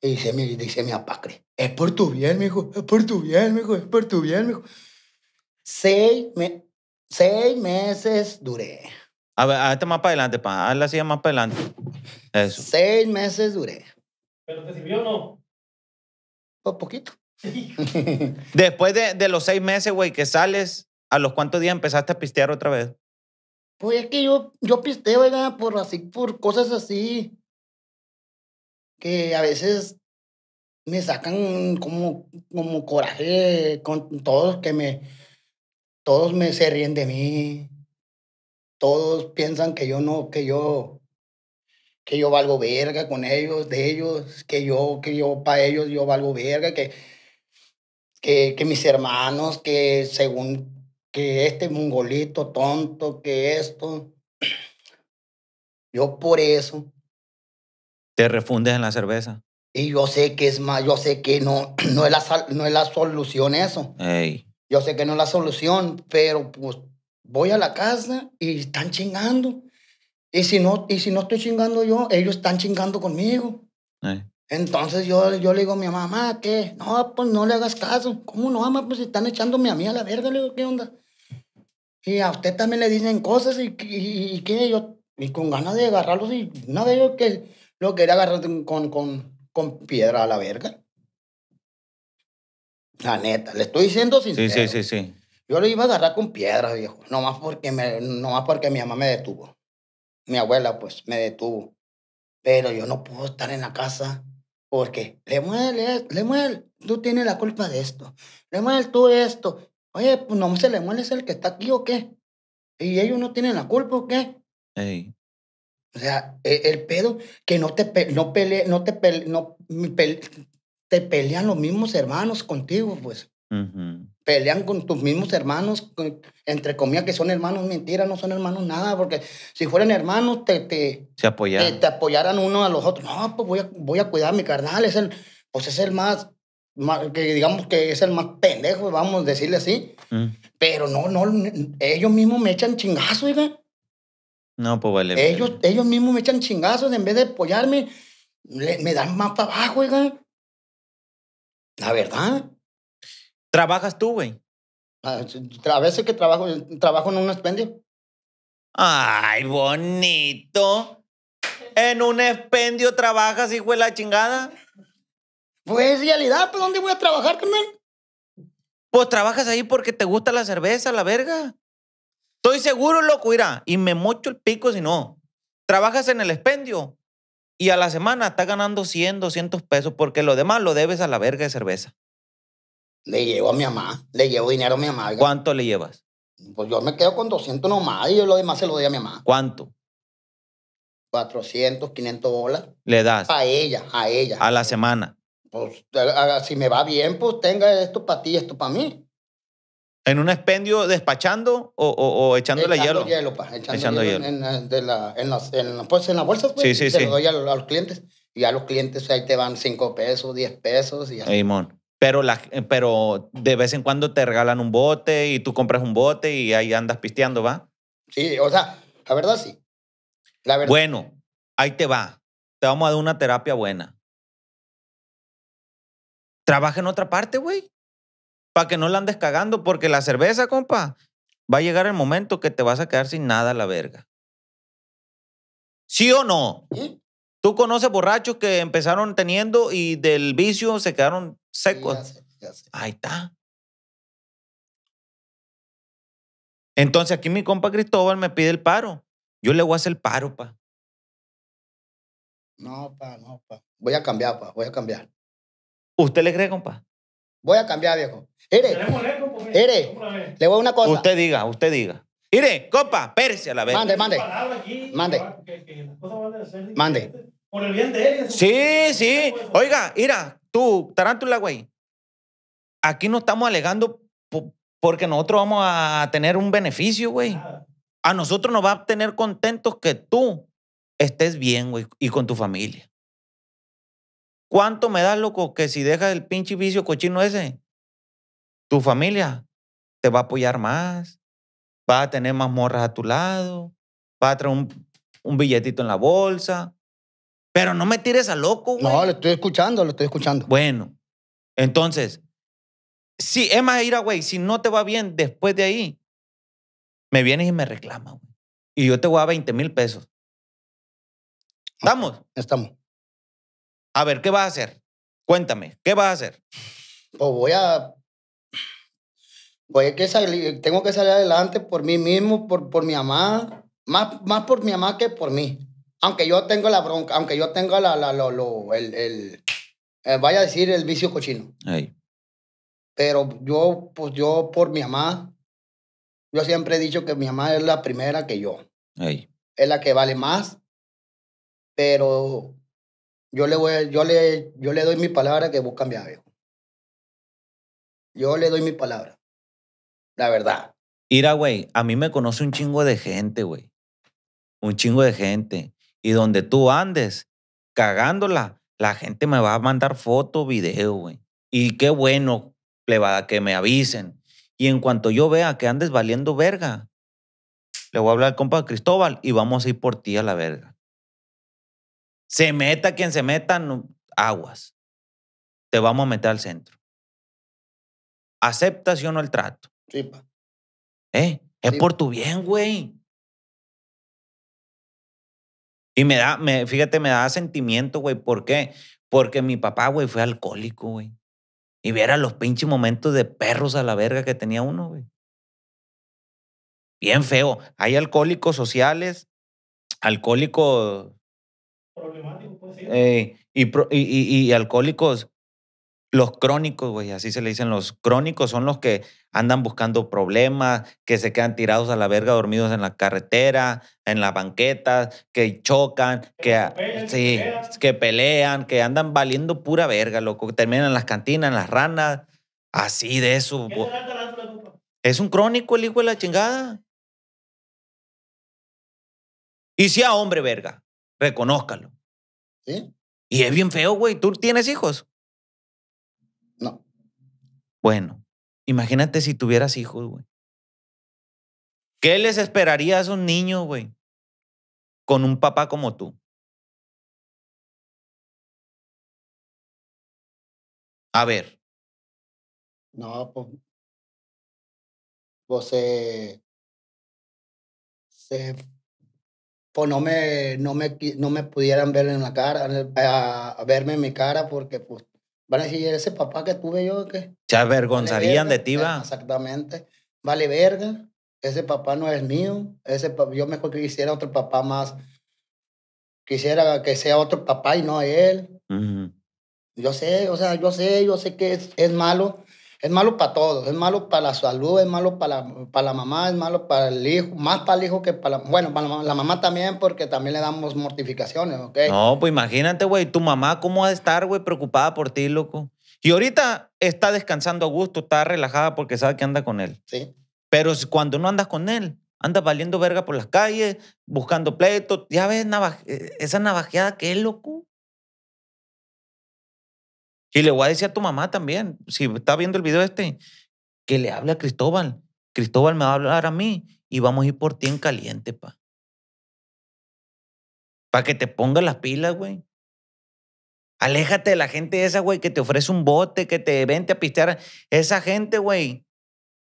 Y dice mi, dice mi apacre, es por tu bien, mijo, es por tu bien, mijo, es por tu bien, mijo. Seis, seis meses duré. A ver, hazte más para adelante, pa. la así más para adelante. Eso. Seis meses duré. ¿Pero te sirvió o no? Por pues, poquito. Después de, de, los seis meses, güey, que sales, ¿a los cuantos días empezaste a pistear otra vez? Pues es que yo, yo pisteo, verdad por así, por cosas así. Que a veces me sacan como, como coraje con todos que me. Todos me se ríen de mí. Todos piensan que yo no, que yo que yo valgo verga con ellos, de ellos, que yo, que yo para ellos yo valgo verga, que que, mis hermanos, que según que este mongolito tonto, que esto. Yo por eso. ¿Te refundes en la cerveza? Y yo sé que es más, yo sé que no, no, es, la, no es la solución eso. Yo sé que no es la solución, pero pues voy a la casa y están chingando. Y si no, y si no estoy chingando yo, ellos están chingando conmigo. Entonces yo, yo le digo a mi mamá, que No, pues no le hagas caso. ¿Cómo no, mamá? Pues están echándome a mí a la verga, le digo, ¿qué onda? Y a usted también le dicen cosas y, y, que yo, y con ganas de agarrarlos y nada, de yo que lo quería agarrar con, con, con piedra a la verga. La neta, le estoy diciendo sincero. Sí, sí, sí, sí. Yo lo iba a agarrar con piedra, viejo. más porque, me, nomás porque mi mamá me detuvo. Mi abuela, pues, me detuvo. Pero yo no puedo estar en la casa porque, le Lemuel, tú tienes la culpa de esto. le Lemuel, tú esto. Oye, pues no se Lemuel es el que está aquí o qué. Y ellos no tienen la culpa o qué. O sea, e, el, pedo que no te no pele, no te no te pelean los mismos hermanos contigo, pues pelean con tus mismos hermanos, entre comillas, que son hermanos, mentira, no son hermanos nada, porque si fueran hermanos te, te, apoyaran. te, uno a los otros. No, pues voy a, voy a cuidar a mi carnal, es el, pues es el más, que digamos que es el más pendejo, vamos a decirle así. Mm. Pero no, no, ellos mismos me echan chingazos, oiga. No, pues vale. Ellos, ellos mismos me echan chingazos, en vez de apoyarme, me dan más para abajo, oiga. La verdad. ¿Trabajas tú, güey? Ah, a veces que trabajo, eh, trabajo en un expendio. Ay, bonito. ¿En un expendio trabajas, hijo de la chingada? Pues realidad, ¿por dónde voy a trabajar, carnal? Pues trabajas ahí porque te gusta la cerveza, la verga. Estoy seguro, loco, mira, Y me mocho el pico si no. Trabajas en el expendio y a la semana estás ganando 100, 200 pesos porque lo demás lo debes a la verga de cerveza. Le llevo a mi mamá, le llevo dinero a mi mamá. ¿Cuánto le llevas? Pues yo me quedo con 200 nomás y yo lo demás se lo doy a mi mamá. ¿Cuánto? 400, 500 bolas. ¿Le das? A ella, a ella. ¿A la semana? Pues eh, si me va bien, pues tenga esto para ti, y esto para mí. ¿En un expendio despachando o, o, echándole echando hielo? echando, hielo. En, eh, la, pues, bolsa. pues, sí, sí, se lo doy a, los clientes. Y a los clientes ahí te van 5 pesos, 10 pesos. Y así pero, la, pero de vez en cuando te regalan un bote y tú compras un bote y ahí andas pisteando, ¿va? Sí, o sea, la verdad sí. La Bueno, ahí te va. Te vamos a dar una terapia buena. Trabaja en otra parte, güey. Para que no la andes cagando, porque la cerveza, compa, va a llegar el momento que te vas a quedar sin nada la verga. ¿Sí o no? Tú conoces borrachos que empezaron teniendo y del vicio se quedaron Seco. Ahí está. Entonces aquí mi compa Cristóbal me pide el paro. Yo le voy a hacer el paro, pa. No, pa, no, pa. Voy a cambiar, pa, voy a cambiar. ¿Usted le cree, compa? Voy a cambiar, viejo. Mire, le voy a una cosa. Usted diga, usted diga. Mire, compa, a la vez. Mande, mande. mande. mande. Por el bien de él. Sí, sí. Oiga, mira, tú, tarántula, güey, aquí no estamos alegando porque nosotros vamos a tener un beneficio, güey. A nosotros nos va a tener contentos que tú estés bien, güey, y con tu familia. ¿Cuánto me das, loco, que si dejas el pinche vicio cochino ese, tu familia te va a apoyar más, va a tener más morras a tu lado, va a traer un, un billetito en la bolsa, pero no me tires a loco, No, lo estoy escuchando, lo estoy escuchando. Bueno, entonces, si ir a güey, si no te va bien después de ahí, me vienes y me reclamas, güey. Y yo te voy a 20 mil pesos. ¿Estamos? Estamos. A ver, ¿qué vas a hacer? Cuéntame, ¿qué vas a hacer? Pues voy a. Voy a que salir, tengo que salir adelante por mí mismo, por, por mi mamá. Más, más por mi mamá que por mí aunque yo tenga la bronca, aunque yo tenga la, la, lo, el, eh, vaya a decir el vicio cochino. Pero yo, pues yo por mi mamá, yo siempre he dicho que mi mamá es la primera que yo. Es la que vale más, pero yo le, voy, yo le, yo le doy mi palabra que vos mi viejo. Yo le doy mi palabra. La verdad. Mira, güey, a mí me conoce un chingo de gente, güey. Un chingo de gente. Y donde tú andes cagándola, la gente me va a mandar foto, video, güey. Y qué bueno, que me avisen. Y en cuanto yo vea que andes valiendo verga, le voy a hablar al compa Cristóbal y vamos a ir por ti a la verga. Se meta quien se meta, aguas. Te vamos a meter al centro. ¿Aceptas o no el trato? Sí, pa. ¿Eh? Es por tu bien, güey. Y me da, fíjate, me da sentimiento, güey. ¿Por qué? Porque mi papá, güey, fue alcohólico, güey. Y viera los pinches momentos de perros a la verga que tenía uno, güey. Bien feo. Hay alcohólicos sociales, alcohólicos. Problemáticos, pues sí. Eh, y alcohólicos los crónicos, güey, así se le dicen los crónicos, son los que andan buscando problemas, que se quedan tirados a la verga dormidos en la carretera, en las banquetas, que chocan, que, sí, pelean. que pelean, que andan valiendo pura verga, loco, que terminan en las cantinas, en las ranas, así de eso. es un crónico el hijo de la chingada. Y sea hombre, verga, reconózcalo. ¿Sí? Y es bien feo, güey. ¿Tú tienes hijos? No. Bueno, imagínate si tuvieras hijos, güey. ¿Qué les esperaría a esos niños, güey? Con un papá como tú. A ver. No, pues. Pues se, eh, se. Pues no me, no, me, no me pudieran ver en la cara, a verme en mi cara, porque pues Van a decir, ese papá que tuve yo, ¿qué? Se avergonzarían de ti, eh, va. Exactamente. Vale verga, ese papá no es mío. Ese yo mejor que quisiera otro papá más. Quisiera que sea otro papá y no él. Yo sé, o sea, yo sé, yo sé que es, es malo, es malo para todos. es malo para la salud, es malo para la, para la mamá, es malo para el hijo, más para el hijo que para la... Bueno, para la, mamá también, porque también le damos mortificaciones, ¿ok? No, pues imagínate, güey, tu mamá cómo va a estar, güey, preocupada por ti, loco. Y ahorita está descansando a gusto, está relajada porque sabe que anda con él. Sí. Pero cuando no andas con él, andas valiendo verga por las calles, buscando pleitos. Ya ves, e-, esa navajeada que es, loco. Y le voy a decir a tu mamá también, si está viendo el video este, que le hable a Cristóbal. Cristóbal me va a hablar a mí y vamos a ir por ti en caliente, pa. Para que te pongas las pilas, güey. Aléjate de la gente esa, güey, que te ofrece un bote, que te vente a pistear. Esa gente, güey,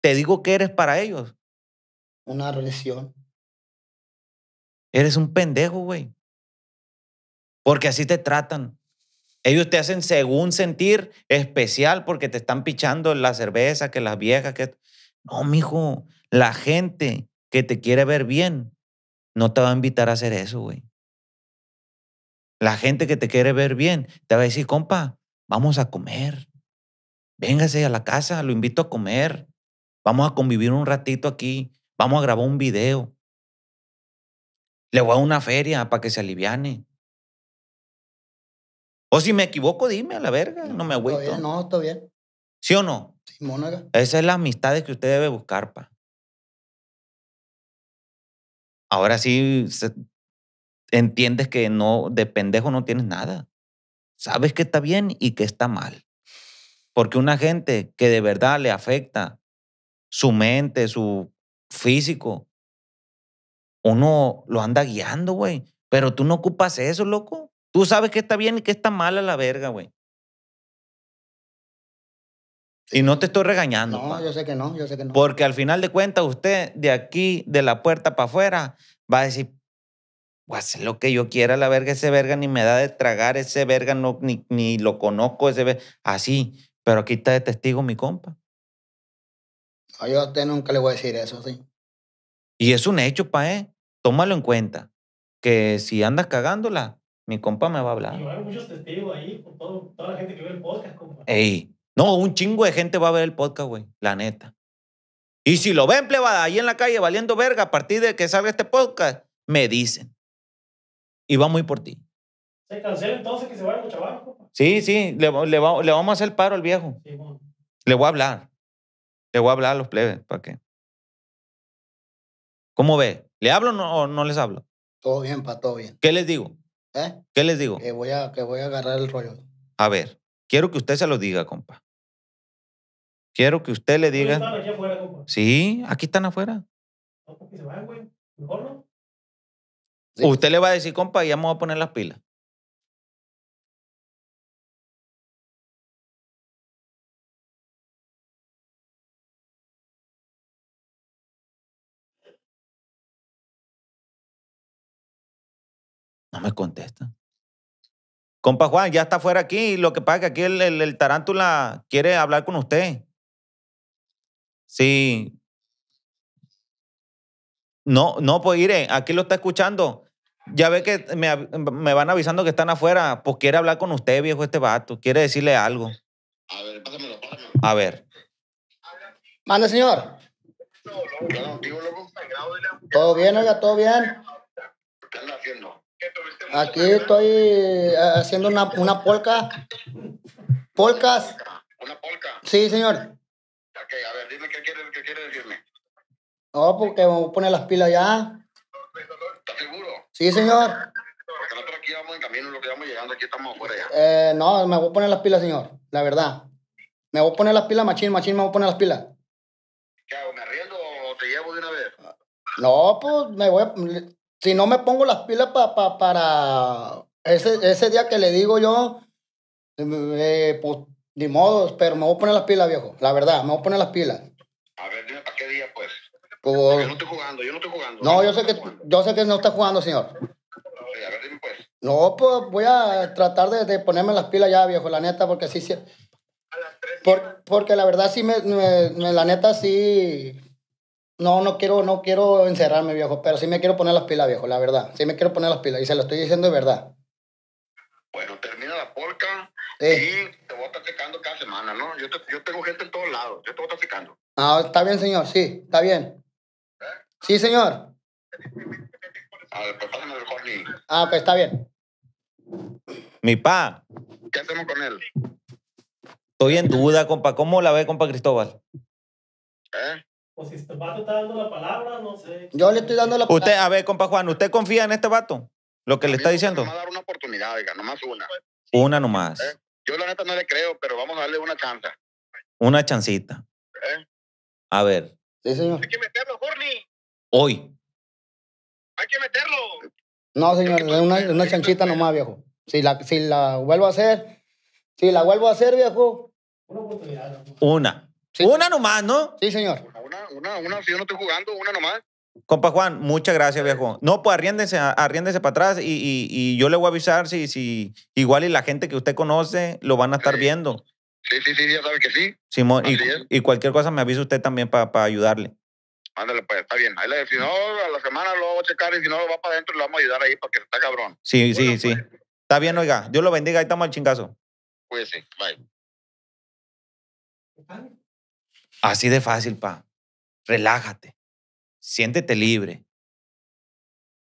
te digo que eres para ellos. Una religión. Eres un pendejo, güey. Porque así te tratan. Ellos te hacen según sentir especial porque te están pichando la cerveza, que las viejas, que... No, mijo, la gente que te quiere ver bien no te va a invitar a hacer eso, güey. La gente que te quiere ver bien te va a decir, compa, vamos a comer. Véngase a la casa, lo invito a comer. Vamos a convivir un ratito aquí. Vamos a grabar un video. Le voy a una feria para que se aliviane. O si me equivoco, dime a la verga, no, me agüito. no, todo bien. ¿Sí o no? Sí, Mónaga. Esa es la amistad que usted debe buscar, pa. Ahora sí entiendes que no, de pendejo no tienes nada. Sabes que está bien y que está mal. Porque una gente que de verdad le afecta su mente, su físico, uno lo anda guiando, güey. Pero tú no ocupas eso, loco. Tú sabes que está bien y que está mala la verga, güey. Y no te estoy regañando. No, yo sé que no, yo sé que no. Porque al final de cuentas, usted de aquí, de la puerta para afuera, va a decir, hacer lo que yo quiera, la verga, ese verga ni me da de tragar, ese verga no, ni, lo conozco, ese verga. Así, pero aquí está de testigo mi compa. yo a usted nunca le voy a decir eso, sí. Y es un hecho, pa, eh. Tómalo en cuenta. Que si andas cagándola, mi compa me va a hablar. Y muchos testigos ahí, por toda la gente que ve el podcast, compa. Ey, no, un chingo de gente va a ver el podcast, güey, la neta. Y si lo ven, plebada, ahí en la calle valiendo verga, a partir de que salga este podcast, me dicen. Y vamos a por ti. Se cancela entonces que se vaya mucho compa. Sí, sí, le, vamos a hacer paro al viejo. Le voy a hablar. Le voy a hablar a los plebes, ¿para qué? ¿Cómo ve? ¿Le hablo o no, no les hablo? Todo bien, pa, todo bien. ¿Qué les digo? ¿Eh? ¿Qué les digo? Que voy, a, que voy a agarrar el rollo. A ver, quiero que usted se lo diga, compa. Quiero que usted le diga. Están aquí afuera, compa? Sí, aquí están afuera. No, porque se güey. Usted le va a decir, compa, ya me voy a poner las pilas. me contesta. Compa Juan, ya está fuera aquí. Lo que pasa es que aquí el, tarántula quiere hablar con usted. Sí. No, no, pues iré. Aquí lo está escuchando. Ya ve que me, van avisando que están afuera. Pues quiere hablar con usted, viejo, este vato. Quiere decirle algo. A ver, pásamelo, A ver. Manda, señor. ¿Todo bien, oiga? ¿Todo bien? ¿Qué anda haciendo? Aquí estoy eh, haciendo una, una polca. ¿Polcas? ¿Una polca? Sí, señor. Ok, a ver, dime qué quiere qué decirme. No, porque me voy a poner las pilas ya. ¿Estás seguro? Sí, señor. Porque nosotros aquí vamos en camino, lo que vamos llegando aquí estamos afuera ya. Eh, no, me voy a poner las pilas, señor, la verdad. Me voy a poner las pilas, machín, machín, me voy a poner las pilas. ¿Qué hago? ¿Me arriendo o te llevo de una vez? No, pues me voy a si no me pongo las pilas para ese, ese día que le digo yo, eh, pues ni modo, pero me voy a poner las pilas, viejo. La verdad, me voy a poner las pilas. A ver, dime para qué día, pues. pues yo no estoy jugando, yo no estoy jugando. No, yo, sé que, yo sé que no está jugando, señor. a ver, dime, pues. No, pues voy a tratar de, ponerme las pilas ya, viejo, la neta, porque sí. sí a las porque la verdad sí, me, la neta sí no, no quiero, no quiero encerrarme, viejo, pero sí me quiero poner las pilas, viejo, la verdad. Sí me quiero poner las pilas y se lo estoy diciendo de verdad. Bueno, termina la porca sí. y te voy a estar checando cada semana, ¿no? Yo, tengo gente en todos lados, yo te voy a estar Ah, está bien, señor, sí, está bien. ¿Eh? Sí, señor. Pues, ah, pues está bien. Mi pa. ¿Qué hacemos con él? Estoy en duda, compa. ¿Cómo la ve, compa Cristóbal? ¿Eh? si este vato está dando la palabra, no sé. Yo le estoy dando la palabra. Usted, a ver, compa Juan, ¿usted confía en este vato? Lo que le está diciendo. Vamos a dar una oportunidad, oiga, nomás una. Una nomás. Eh, yo la neta no le creo, pero vamos a darle una chance. Una chancita. Eh. A ver. Sí, señor. Hay que meterlo, Jorni. Hoy. Hay que meterlo. No, señor, una, una chanchita nomás, viejo. Si la, si la vuelvo a hacer, si la vuelvo a hacer, viejo. Una oportunidad. Una. Una nomás, ¿no? Sí, señor una, una, si yo no estoy jugando, una nomás. Compa Juan, muchas gracias, viejo. Eh. No, pues arriéndese, arriéndese para atrás y, y, y, yo le voy a avisar si, si igual y la gente que usted conoce lo van a estar viendo. Sí, sí, sí, ya sabe que sí. Simón, y, cualquier cosa me avisa usted también para ayudarle. Ándale, pues, está bien. Ahí le, si no, a la semana lo voy a checar y si no, va para adentro y lo vamos a ayudar ahí para porque está cabrón. Sí, sí, sí. Pues. Está bien, oiga. Dios lo bendiga. Ahí estamos al chingazo. sí, Bye. Así de fácil, pa relájate, siéntete libre.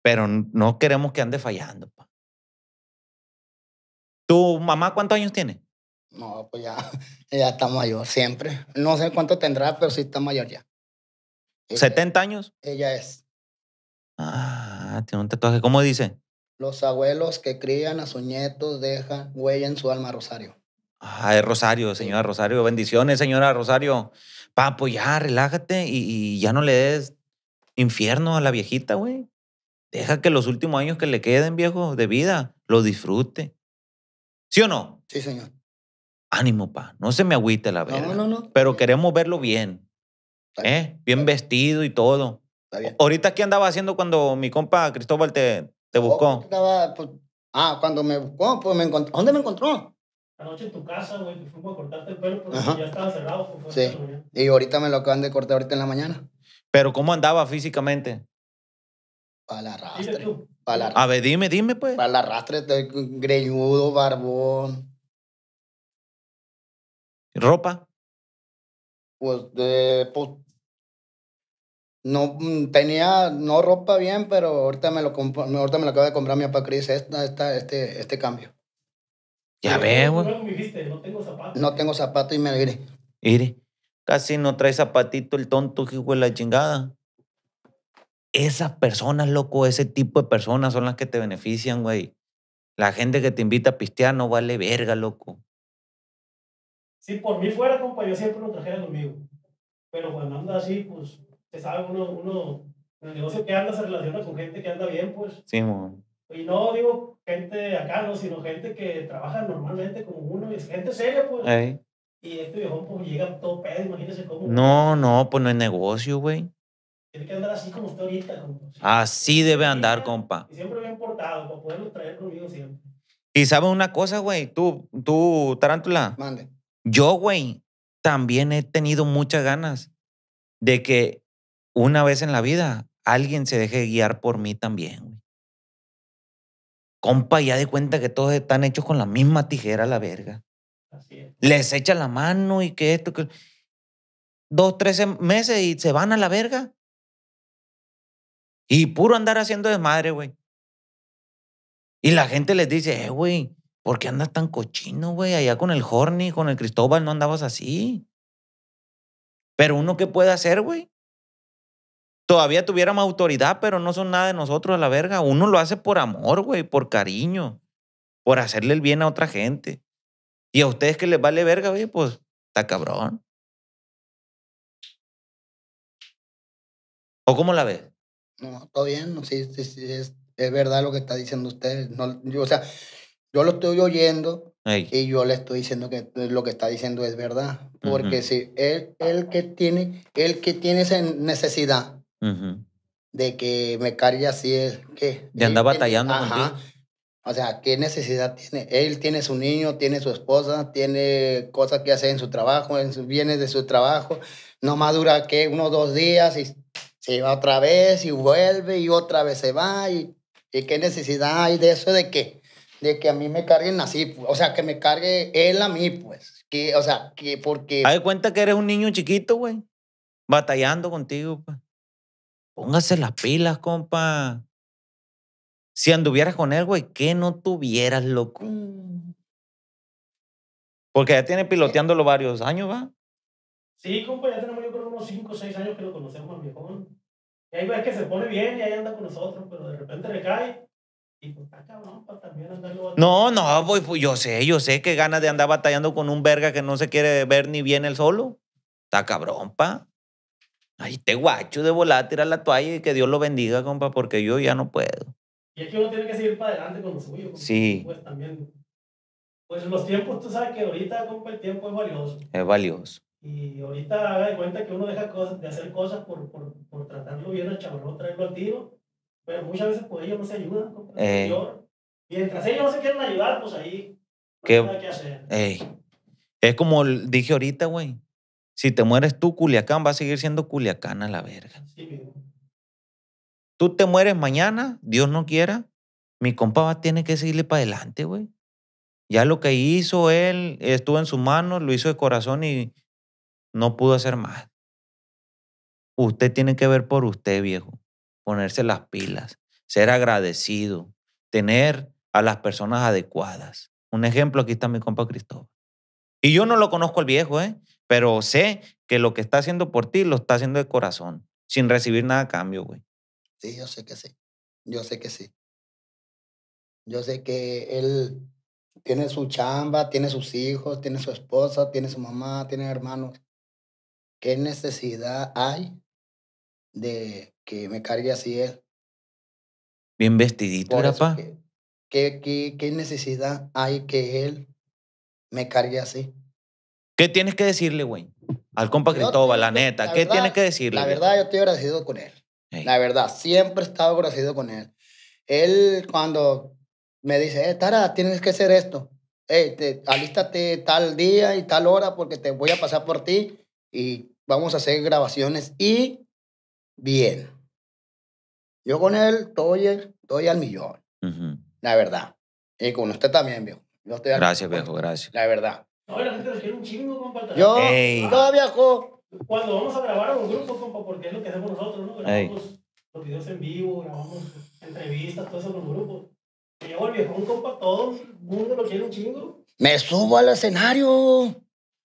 Pero no queremos que ande fallando. Pa. ¿Tu mamá cuántos años tiene? No, pues ya, ya está mayor siempre. No sé cuánto tendrá, pero sí está mayor ya. ¿70 años? Ella es. Ah, tiene un tatuaje. ¿Cómo dice? Los abuelos que crían a sus nietos dejan huella en su alma, Rosario. Ay, Rosario, señora Rosario, bendiciones, señora Rosario. Pa, pues ya, relájate y, ya no le des infierno a la viejita, güey. Deja que los últimos años que le queden, viejo, de vida, lo disfrute. ¿Sí o no? Sí, señor. Ánimo, pa. No se me agüite la verga. No, no, no. Pero queremos verlo bien. ¿eh? bien vestido y todo. Está bien. Ahorita, ¿qué andaba haciendo cuando mi compa Cristóbal te, te oh, buscó? Pues, ah, cuando me buscó, pues me encontró. ¿Dónde me encontró? Anoche en tu casa, güey, que fuimos a cortarte el pelo porque ya estaba cerrado. Pues, sí. Y ahorita me lo acaban de cortar ahorita en la mañana. Pero ¿cómo andaba físicamente? Para la arrastre. A ver, dime, dime, pues. Para la rastre estoy greñudo, barbón. ¿Ropa? Pues, de, pues, no mm, tenía, no ropa bien, pero ahorita me lo, ahorita me lo acabo de comprar mi papá Cris, esta, esta, este, este cambio. Ya ve, güey. No tengo zapato. y me iré. Iré. Casi no trae zapatito el tonto, hijo de la chingada. Esas personas, loco, ese tipo de personas son las que te benefician, güey. La gente que te invita a pistear no vale verga, loco. Sí, por mí fuera, compa, yo siempre lo trajera conmigo. Pero cuando anda así, pues, se sabe, uno, uno, en el negocio que anda se relaciona con gente que anda bien, pues. Sí, güey. Y no, digo, gente acá, ¿no? Sino gente que trabaja normalmente como uno, y es gente seria, pues. Y este viejo pues llega todo pedo, imagínese cómo. No, no, pues no es negocio, güey. Tiene que andar así como usted ahorita, compa. Así debe andar, compa. Y siempre bien portado, para poderlo traer conmigo siempre. Y sabes una cosa, güey, tú, tú, Tarántula. Mande. Yo, güey, también he tenido muchas ganas de que una vez en la vida alguien se deje guiar por mí también, Compa, ya de cuenta que todos están hechos con la misma tijera, la verga. Les echa la mano y que esto, que. Dos, tres meses y se van a la verga. Y puro andar haciendo desmadre, güey. Y la gente les dice, eh, güey, ¿por qué andas tan cochino, güey? Allá con el Horny, con el Cristóbal no andabas así. Pero uno, ¿qué puede hacer, güey? todavía tuviéramos autoridad, pero no son nada de nosotros a la verga. Uno lo hace por amor, güey, por cariño, por hacerle el bien a otra gente. Y a ustedes que les vale verga, güey, pues está cabrón. ¿O cómo la ves? No, todo bien, sí, sé es, verdad lo que está diciendo usted. No, o sea, yo lo estoy oyendo y yo le estoy diciendo que lo que está diciendo es verdad. Porque si él, el que tiene, él que tiene esa necesidad de que me cargue así, ¿qué? de anda batallando ajá. O sea, ¿qué necesidad tiene? Él tiene su niño, tiene su esposa, tiene cosas que hacer en su trabajo, en sus bienes de su trabajo. No dura que unos dos días y se va otra vez y vuelve y otra vez se va. ¿Y, y qué necesidad hay de eso de qué de que a mí me carguen así? O sea, que me cargue él a mí, pues. Que, o sea, que porque... Hay cuenta que eres un niño chiquito, güey. Batallando contigo, pues. Póngase las pilas, compa. Si anduvieras con él, güey, ¿qué no tuvieras, loco? Mm. Porque ya tiene eh. piloteándolo varios años, ¿va? Sí, compa, ya tenemos yo creo unos 5 o 6 años que lo conocemos, viejón. Y ahí ves que se pone bien y ahí anda con nosotros, pero de repente le cae. Y pues está cabrón para pues, también andarlo No, no, wey, pues, pues yo sé, yo sé que ganas de andar batallando con un verga que no se quiere ver ni bien él solo. Está cabrón, pa. Ay, te guacho de volar, tirar la toalla y que Dios lo bendiga, compa, porque yo ya no puedo. Y es que uno tiene que seguir para adelante con lo suyo. Sí. Pues también. Pues los tiempos, tú sabes que ahorita, compa, el tiempo es valioso. Es valioso. Y ahorita haga de cuenta que uno deja de hacer cosas por, por, por tratarlo bien al chabrón, traerlo al tiro. Pero muchas veces, pues ellos no se ayudan, compa. Eh. Mientras ellos no se quieren ayudar, pues ahí. No ¿Qué? Hay Es como dije ahorita, güey. Si te mueres tú, Culiacán va a seguir siendo Culiacán a la verga. Tú te mueres mañana, Dios no quiera, mi compa tiene que seguirle para adelante, güey. Ya lo que hizo él estuvo en su mano, lo hizo de corazón y no pudo hacer más. Usted tiene que ver por usted, viejo. Ponerse las pilas, ser agradecido, tener a las personas adecuadas. Un ejemplo, aquí está mi compa Cristóbal. Y yo no lo conozco al viejo, ¿eh? Pero sé que lo que está haciendo por ti lo está haciendo de corazón, sin recibir nada a cambio, güey. Sí, yo sé que sí. Yo sé que sí. Yo sé que él tiene su chamba, tiene sus hijos, tiene su esposa, tiene su mamá, tiene hermanos. ¿Qué necesidad hay de que me cargue así él? Bien vestidito, era qué, qué, qué necesidad hay que él me cargue así? ¿Qué tienes que decirle, güey? Al compa Cristóbal, la neta. ¿Qué tienes que decirle? La verdad, yo estoy agradecido con él. La verdad, siempre he estado agradecido con él. Él, cuando me dice, eh, Tara, tienes que hacer esto. Eh, alístate tal día y tal hora porque te voy a pasar por ti y vamos a hacer grabaciones y bien. Yo con él estoy, estoy al millón, la verdad. Y con usted también, viejo. gracias, viejo, gracias. La verdad. No, la gente lo quiere un chingo, compa. Yo yo todavía Cuando vamos a grabar a un grupo, compa, porque es lo que hacemos nosotros, ¿no? Grabamos los videos en vivo, grabamos entrevistas, todo eso con grupos. Me yo, el viejón, compa, todo el mundo lo quiere un chingo. Me subo al escenario.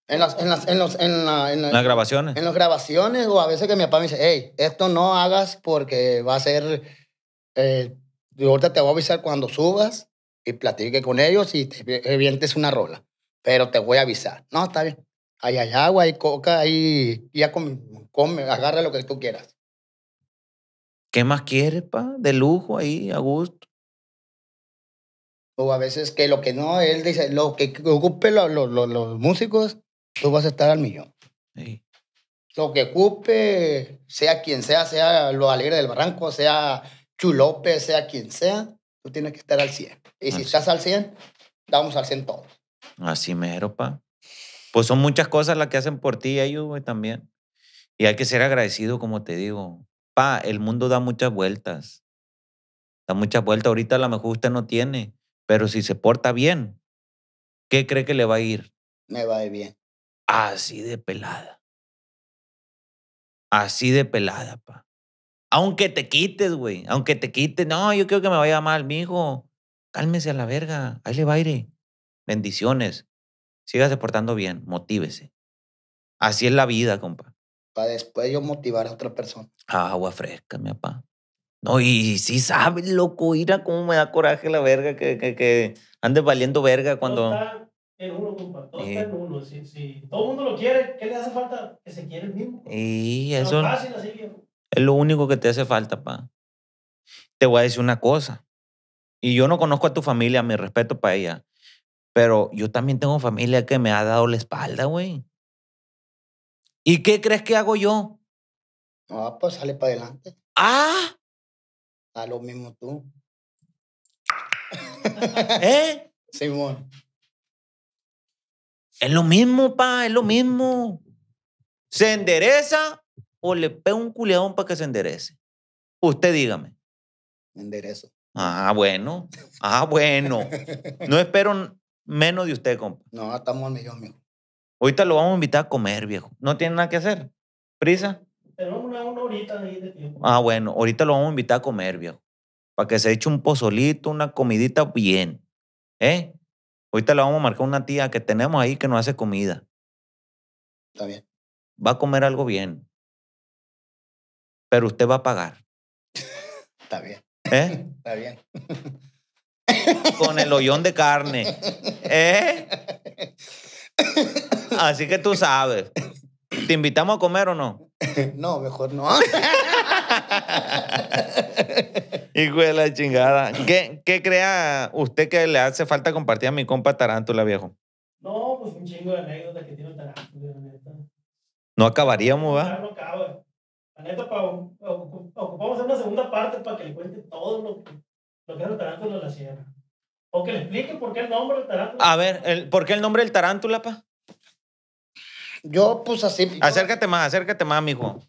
En las, en las, en los, en la, en las grabaciones. En las grabaciones, o a veces que mi papá me dice, hey, esto no hagas porque va a ser. Eh, ahorita te voy a avisar cuando subas y platique con ellos y te vientes una rola pero te voy a avisar. No, está bien. Ahí hay agua, hay coca, ahí ya come, agarra lo que tú quieras. ¿Qué más quieres, pa? De lujo ahí, a gusto. O a veces que lo que no, él dice, lo que ocupe los músicos, tú vas a estar al millón. Sí. Lo que ocupe, sea quien sea, sea lo alegre del barranco, sea Chulope, sea quien sea, tú tienes que estar al 100. Y si estás al 100, damos al 100 todos. Así mero, pa. Pues son muchas cosas las que hacen por ti ellos, güey, también. Y hay que ser agradecido, como te digo. Pa, el mundo da muchas vueltas. Da muchas vueltas. Ahorita la lo mejor usted no tiene, pero si se porta bien, ¿qué cree que le va a ir? Me va a ir bien. Así de pelada. Así de pelada, pa. Aunque te quites, güey. Aunque te quites. No, yo creo que me vaya mal, mijo. Cálmese a la verga. Ahí le va ir. Bendiciones. sigas portando bien, motívese. Así es la vida, compa. Para después yo motivar a otra persona. Ah, agua fresca, mi papá. No, y si sabes, loco, Mira cómo me da coraje la verga que, que, andes valiendo verga cuando... Todo está en uno, compa. Todo está en uno. Si, todo el mundo lo quiere, ¿qué le hace falta? Que se quiere el mismo. Y eso... es lo único que te hace falta, pa. Te voy a decir una cosa. Y yo no conozco a tu familia, mi respeto para ella. Pero yo también tengo familia que me ha dado la espalda, güey. ¿Y qué crees que hago yo? Ah, pues sale para adelante. ¡Ah! A ah, lo mismo tú. ¿Eh? Simón. Es lo mismo, pa, es lo mismo. ¿Se endereza o le pego un culeón para que se enderece? Usted dígame. Me enderezo. Ah, bueno. Ah, bueno. No espero menos de usted, compa. No, estamos al millón, mijo. Ahorita lo vamos a invitar a comer, viejo. No tiene nada que hacer. ¿Prisa? Tenemos una, horita ahí de tiempo. Ah, bueno. Ahorita lo vamos a invitar a comer, viejo. Para que se eche un pozolito, una comidita bien. ¿Eh? Ahorita le vamos a marcar una tía que tenemos ahí que nos hace comida. Está bien. Va a comer algo bien. Pero usted va a pagar. Está bien. ¿Eh? Está bien. con el hoyón de carne. ¿Eh? Así que tú sabes. ¿Te invitamos a comer o no? No, mejor no. Hijo de la chingada. ¿Qué, crea usted que le hace falta compartir a mi compa Tarántula, viejo? No, pues un chingo de anécdotas que tiene Tarántula, la neta. No acabaríamos, ¿verdad? No acaba. La neta, pa, ocupamos una segunda parte para que le cuente todo lo que, lo que el Tarántula la sierra. O que le explique por qué el nombre del tarántula. A ver, ¿por qué el nombre del tarántula, pa? Yo, pues así. Acércate más, acércate más, mijo.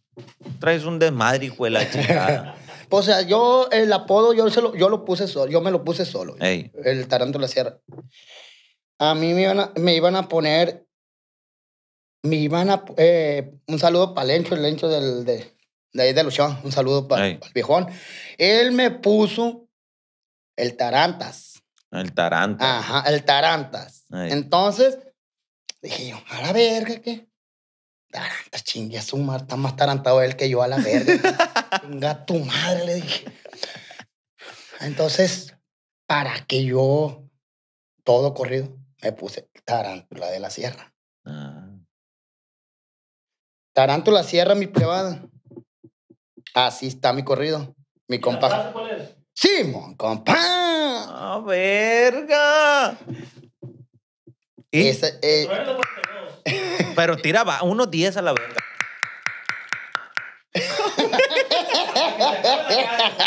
Traes un desmadre, hijo de la chingada. Pues, o sea, yo el apodo, yo, se lo, yo lo puse solo, yo me lo puse solo. El tarántula sierra. A mí me iban a, me iban a poner. Me iban a. Eh, un saludo para el Lencho del, de, de ahí de Luchón. Un saludo para, el viejón. Él me puso el Tarantas. El Tarantas. Ajá, el Tarantas. Entonces, dije yo, a la verga, ¿qué? Tarantas, chingue a su madre, está más tarantado él que yo a la verga. Chinga tu madre, le dije. Entonces, para que yo, todo corrido, me puse Tarántula de la Sierra. Tarantula ah. Tarántula Sierra, mi privada. Así está mi corrido. Mi compa. ¿Cuál es? Simón, compa. ¡Ah, verga! Eh, Pero tiraba unos 10 a la verga.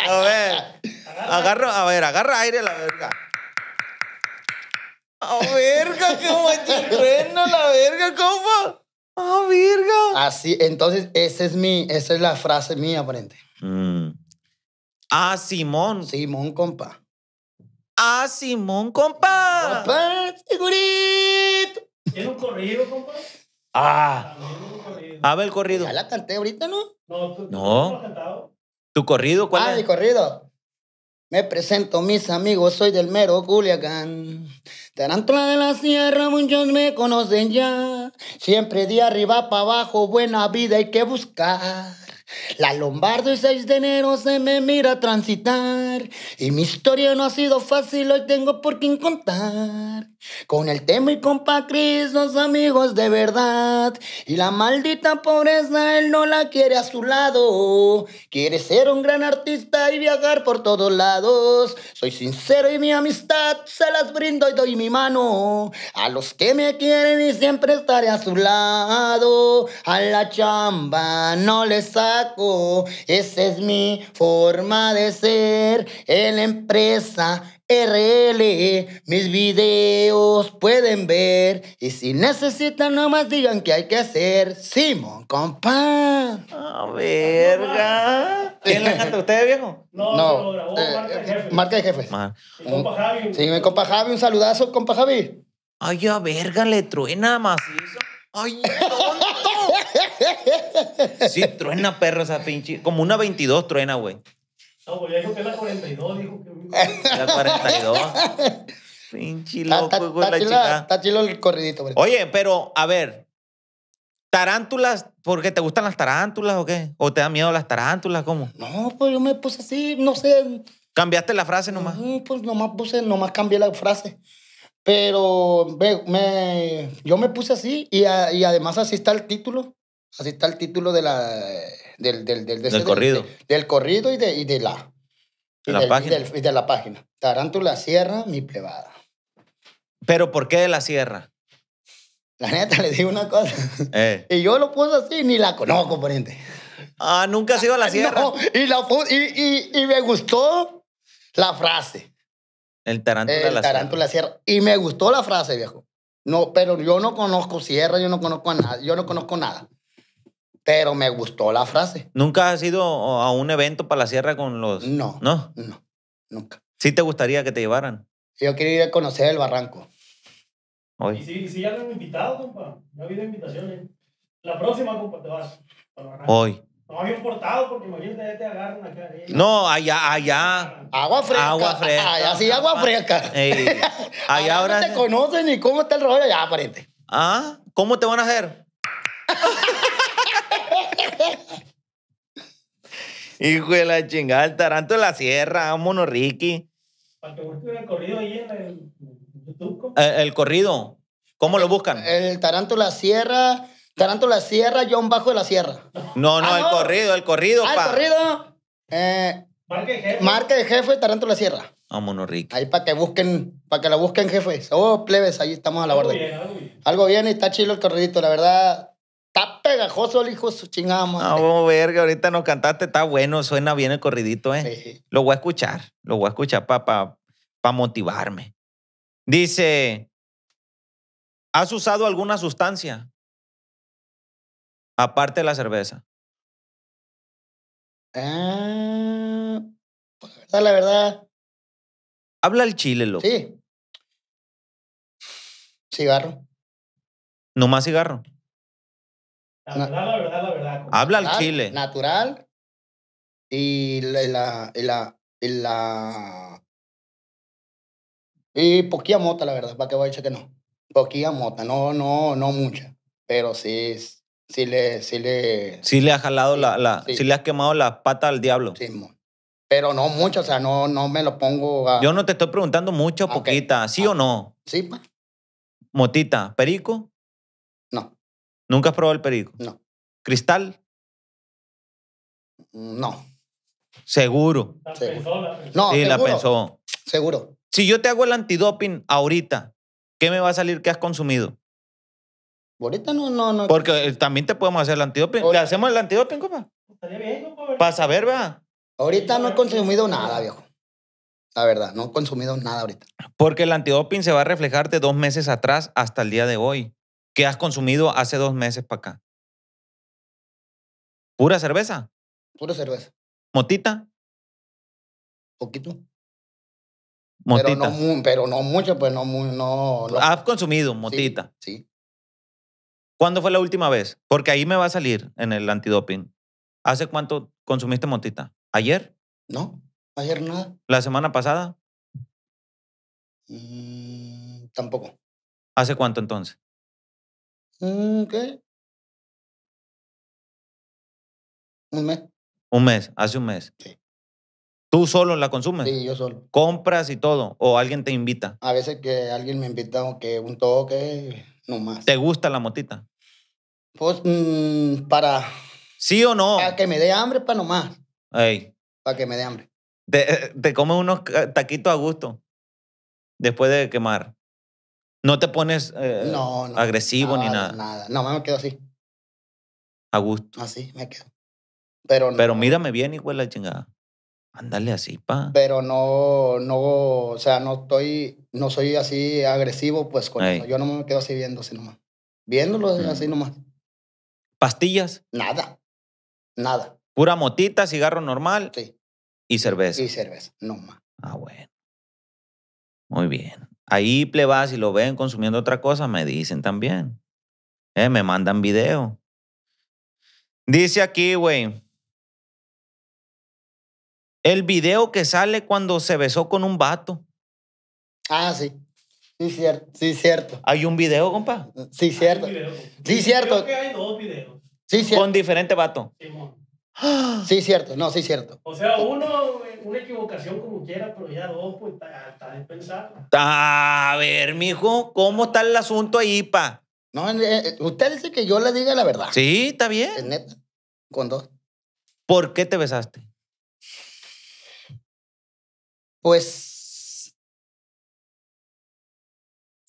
a ver, agarra, a ver, agarra aire a la verga. ¡Ah, verga, qué machirreno la verga, compa. ¡Ah, verga. Así, entonces esa es mi, esa es la frase mía, aparente. Mm. Ah, Simón. Simón, compa. Ah, Simón, compa. Compa, segurito. ¿Tiene un corrido, compa? Ah. A ver el corrido. Ya la canté ahorita, ¿no? No. ¿tú, no. no tú tu corrido cuál ah, es? mi corrido. Me presento, mis amigos, soy del mero Culiacán. Tarantula de la sierra, muchos me conocen ya. Siempre de arriba para abajo, buena vida hay que buscar. La Lombardo y 6 de enero se me mira transitar. Y mi historia no ha sido fácil, hoy tengo por qué contar. Con el tema y compa Cris, amigos de verdad. Y la maldita pobreza, él no la quiere a su lado. Quiere ser un gran artista y viajar por todos lados. Soy sincero y mi amistad se las brindo y doy mi mano. A los que me quieren y siempre estaré a su lado. A la chamba no le saco. Esa es mi forma de ser. En la empresa RL, e, mis videos pueden ver. Y si necesitan, nomás digan que hay que hacer. Simón, compa. ¡Ah, verga. ¿Quién la canta? ¿Usted, viejo? No, no. grabó, marca de eh, eh, Jefe compa Javi. Sí, mi compa Javi, un saludazo, compa Javi. Ay, a verga, le truena macizo. Ay, tonto. Sí, truena, perro, esa pinche. Como una 22 truena, güey. No, pues ya dijo que era la 42, dijo que. La 42. Pinche loco, la chica. Está chilo el corridito, güey. Oye, pero a ver. ¿Tarántulas? ¿Por qué te gustan las tarántulas o qué? ¿O te da miedo las tarántulas? ¿Cómo? No, pues yo me puse así, no sé. ¿Cambiaste la frase nomás? pues nomás puse, nomás cambié la frase. Pero ve me yo me puse así y, y además así está el título. Así está el título de la, del, del, corrido. del corrido y de, de la, la página. Y, de la página. Tarántula Sierra, mi plebada. ¿Pero por qué de la Sierra? La neta, le digo una cosa. Eh. Y yo lo puse así, ni la conozco, poniente. Ah, nunca has ido a la sierra. y, la, y, y, me gustó la frase. El tarántula, la, sierra. Y me gustó la frase, viejo. No, pero yo no conozco sierra, yo no conozco a nada, yo no conozco nada pero me gustó la frase. ¿Nunca has ido a un evento para la sierra con los...? No, no, no, nunca. ¿Sí te gustaría que te llevaran? Yo quiero ir a conocer el barranco. Hoy. Y si sí, ya lo han invitado, compa. Ya ha habido invitaciones. La próxima, compa, te vas. Hoy. No portado porque imagínate, te agarran acá. No, allá, allá. Agua fresca. Agua ah, fresca. Allá sí, agua ah, fresca. Ey. Allá ahora. No te conocen ni cómo está el rollo allá, aparente. Ah, ¿cómo te van a hacer? Hijo de la chingada, el taranto de la sierra, vámonos, Ricky. el corrido ahí en ¿Cómo lo buscan? El taranto de la sierra, taranto de la sierra, John Bajo de la Sierra. No, no, ah, el corrido, el corrido, ah, el corrido. Eh, marca de jefe. taranto de la sierra. Vámonos, Ricky. Ahí para que busquen, para que la busquen, jefes. Oh, plebes, ahí estamos a la orden. Algo bien, y está chido el corridito, la verdad Está pegajoso el hijo su chingada a ver verga, ahorita nos cantaste, está bueno, suena bien el corridito, ¿eh? Lo voy a escuchar, lo voy a escuchar para motivarme. Dice, ¿has usado alguna sustancia aparte de la cerveza? Ah, pues, la verdad. Habla el chile, loco. Sí. Cigarro. ¿No más cigarro? Habla al chile. Natural. Y la. Y la. Y la. Y poquilla mota, la verdad, para que voy a decir que no. Poquilla mota, no, no, no mucha. Pero sí, sí le, sí le. Sí le ha jalado la. la sí. le has quemado la pata al diablo. Sí, Pero no mucho, o sea, no, no me lo pongo Yo no te estoy preguntando mucho, poquita, ¿sí ah, o no? Sí, pa. Pues. Motita, perico. ¿Nunca has probado el perigo? No. ¿Cristal? No. Seguro. Seguro. No, sí, la pensó. Seguro. Si yo te hago el antidoping ahorita, ¿qué me va a salir que has consumido? Ahorita no, no, no. Porque eh, también te podemos hacer el antidoping. ¿Le hacemos el antidoping, compa? Estaría bien, compa. Para saber, ¿verdad? Ahorita no he consumido nada, viejo. La verdad, no he consumido nada ahorita. Porque el antidoping se va a reflejar de dos meses atrás hasta el día de hoy. ¿Qué has consumido hace dos meses para acá? ¿Pura cerveza? Pura cerveza. ¿Motita? Poquito. Motita. Pero no, mucho, pues no, no, Has consumido motita. Sí, ¿Cuándo fue la última vez? Porque ahí me va a salir en el antidoping. ¿Hace cuánto consumiste motita? ¿Ayer? No, ayer nada. ¿La semana pasada? Mm, tampoco. ¿Hace cuánto entonces? ¿Qué? Mm, un mes. Un mes, hace un mes. ¿Tú solo la consumes? Sí, yo solo. ¿Compras y todo? ¿O alguien te invita? A veces que alguien me invita que un toque, nomás. ¿Te gusta la motita? Pues mm, para... ¿Sí o no? Para que me dé hambre, para nomás. Para que me dé hambre. Te, eh, te comes unos eh, taquitos a gusto después de quemar. No te pones eh, agresivo ni nada. Nada, no, me quedo así. A gusto. Así me quedo. Pero, Pero mírame bien, y de la chingada. Ándale así, pa. Pero no, no, o sea, no estoy, no soy así agresivo, pues con eso. Yo no me quedo así viendo así nomás. Viéndolo así mm. nomás. ¿Pastillas? Nada. Nada. Pura motita, cigarro normal. Sí. Y cerveza. Y cerveza, nomás. Ah, bueno. Muy bien. Ahí plebas, si lo ven consumiendo otra cosa, me dicen también. Eh, me mandan video. Dice aquí, güey. El video que sale cuando se besó con un vato. Ah, sí. Sí, cierto. Eh, sí, cierto. ¿Hay un video, compa? Sí, cierto. sí, cierto. Creo hay dos videos. Sí, cierto. Con diferente vato. Sí, sí, cierto. No, sí, cierto. O sea, uno, una equivocación como quiera, pero ya dos, pues está de pensar. A ver, mijo, ¿cómo está el asunto ahí, pa? No, eh, eh, usted dice que yo le diga la verdad. Sí, está bien. Es neta, con dos. ¿Por qué te besaste? Pues.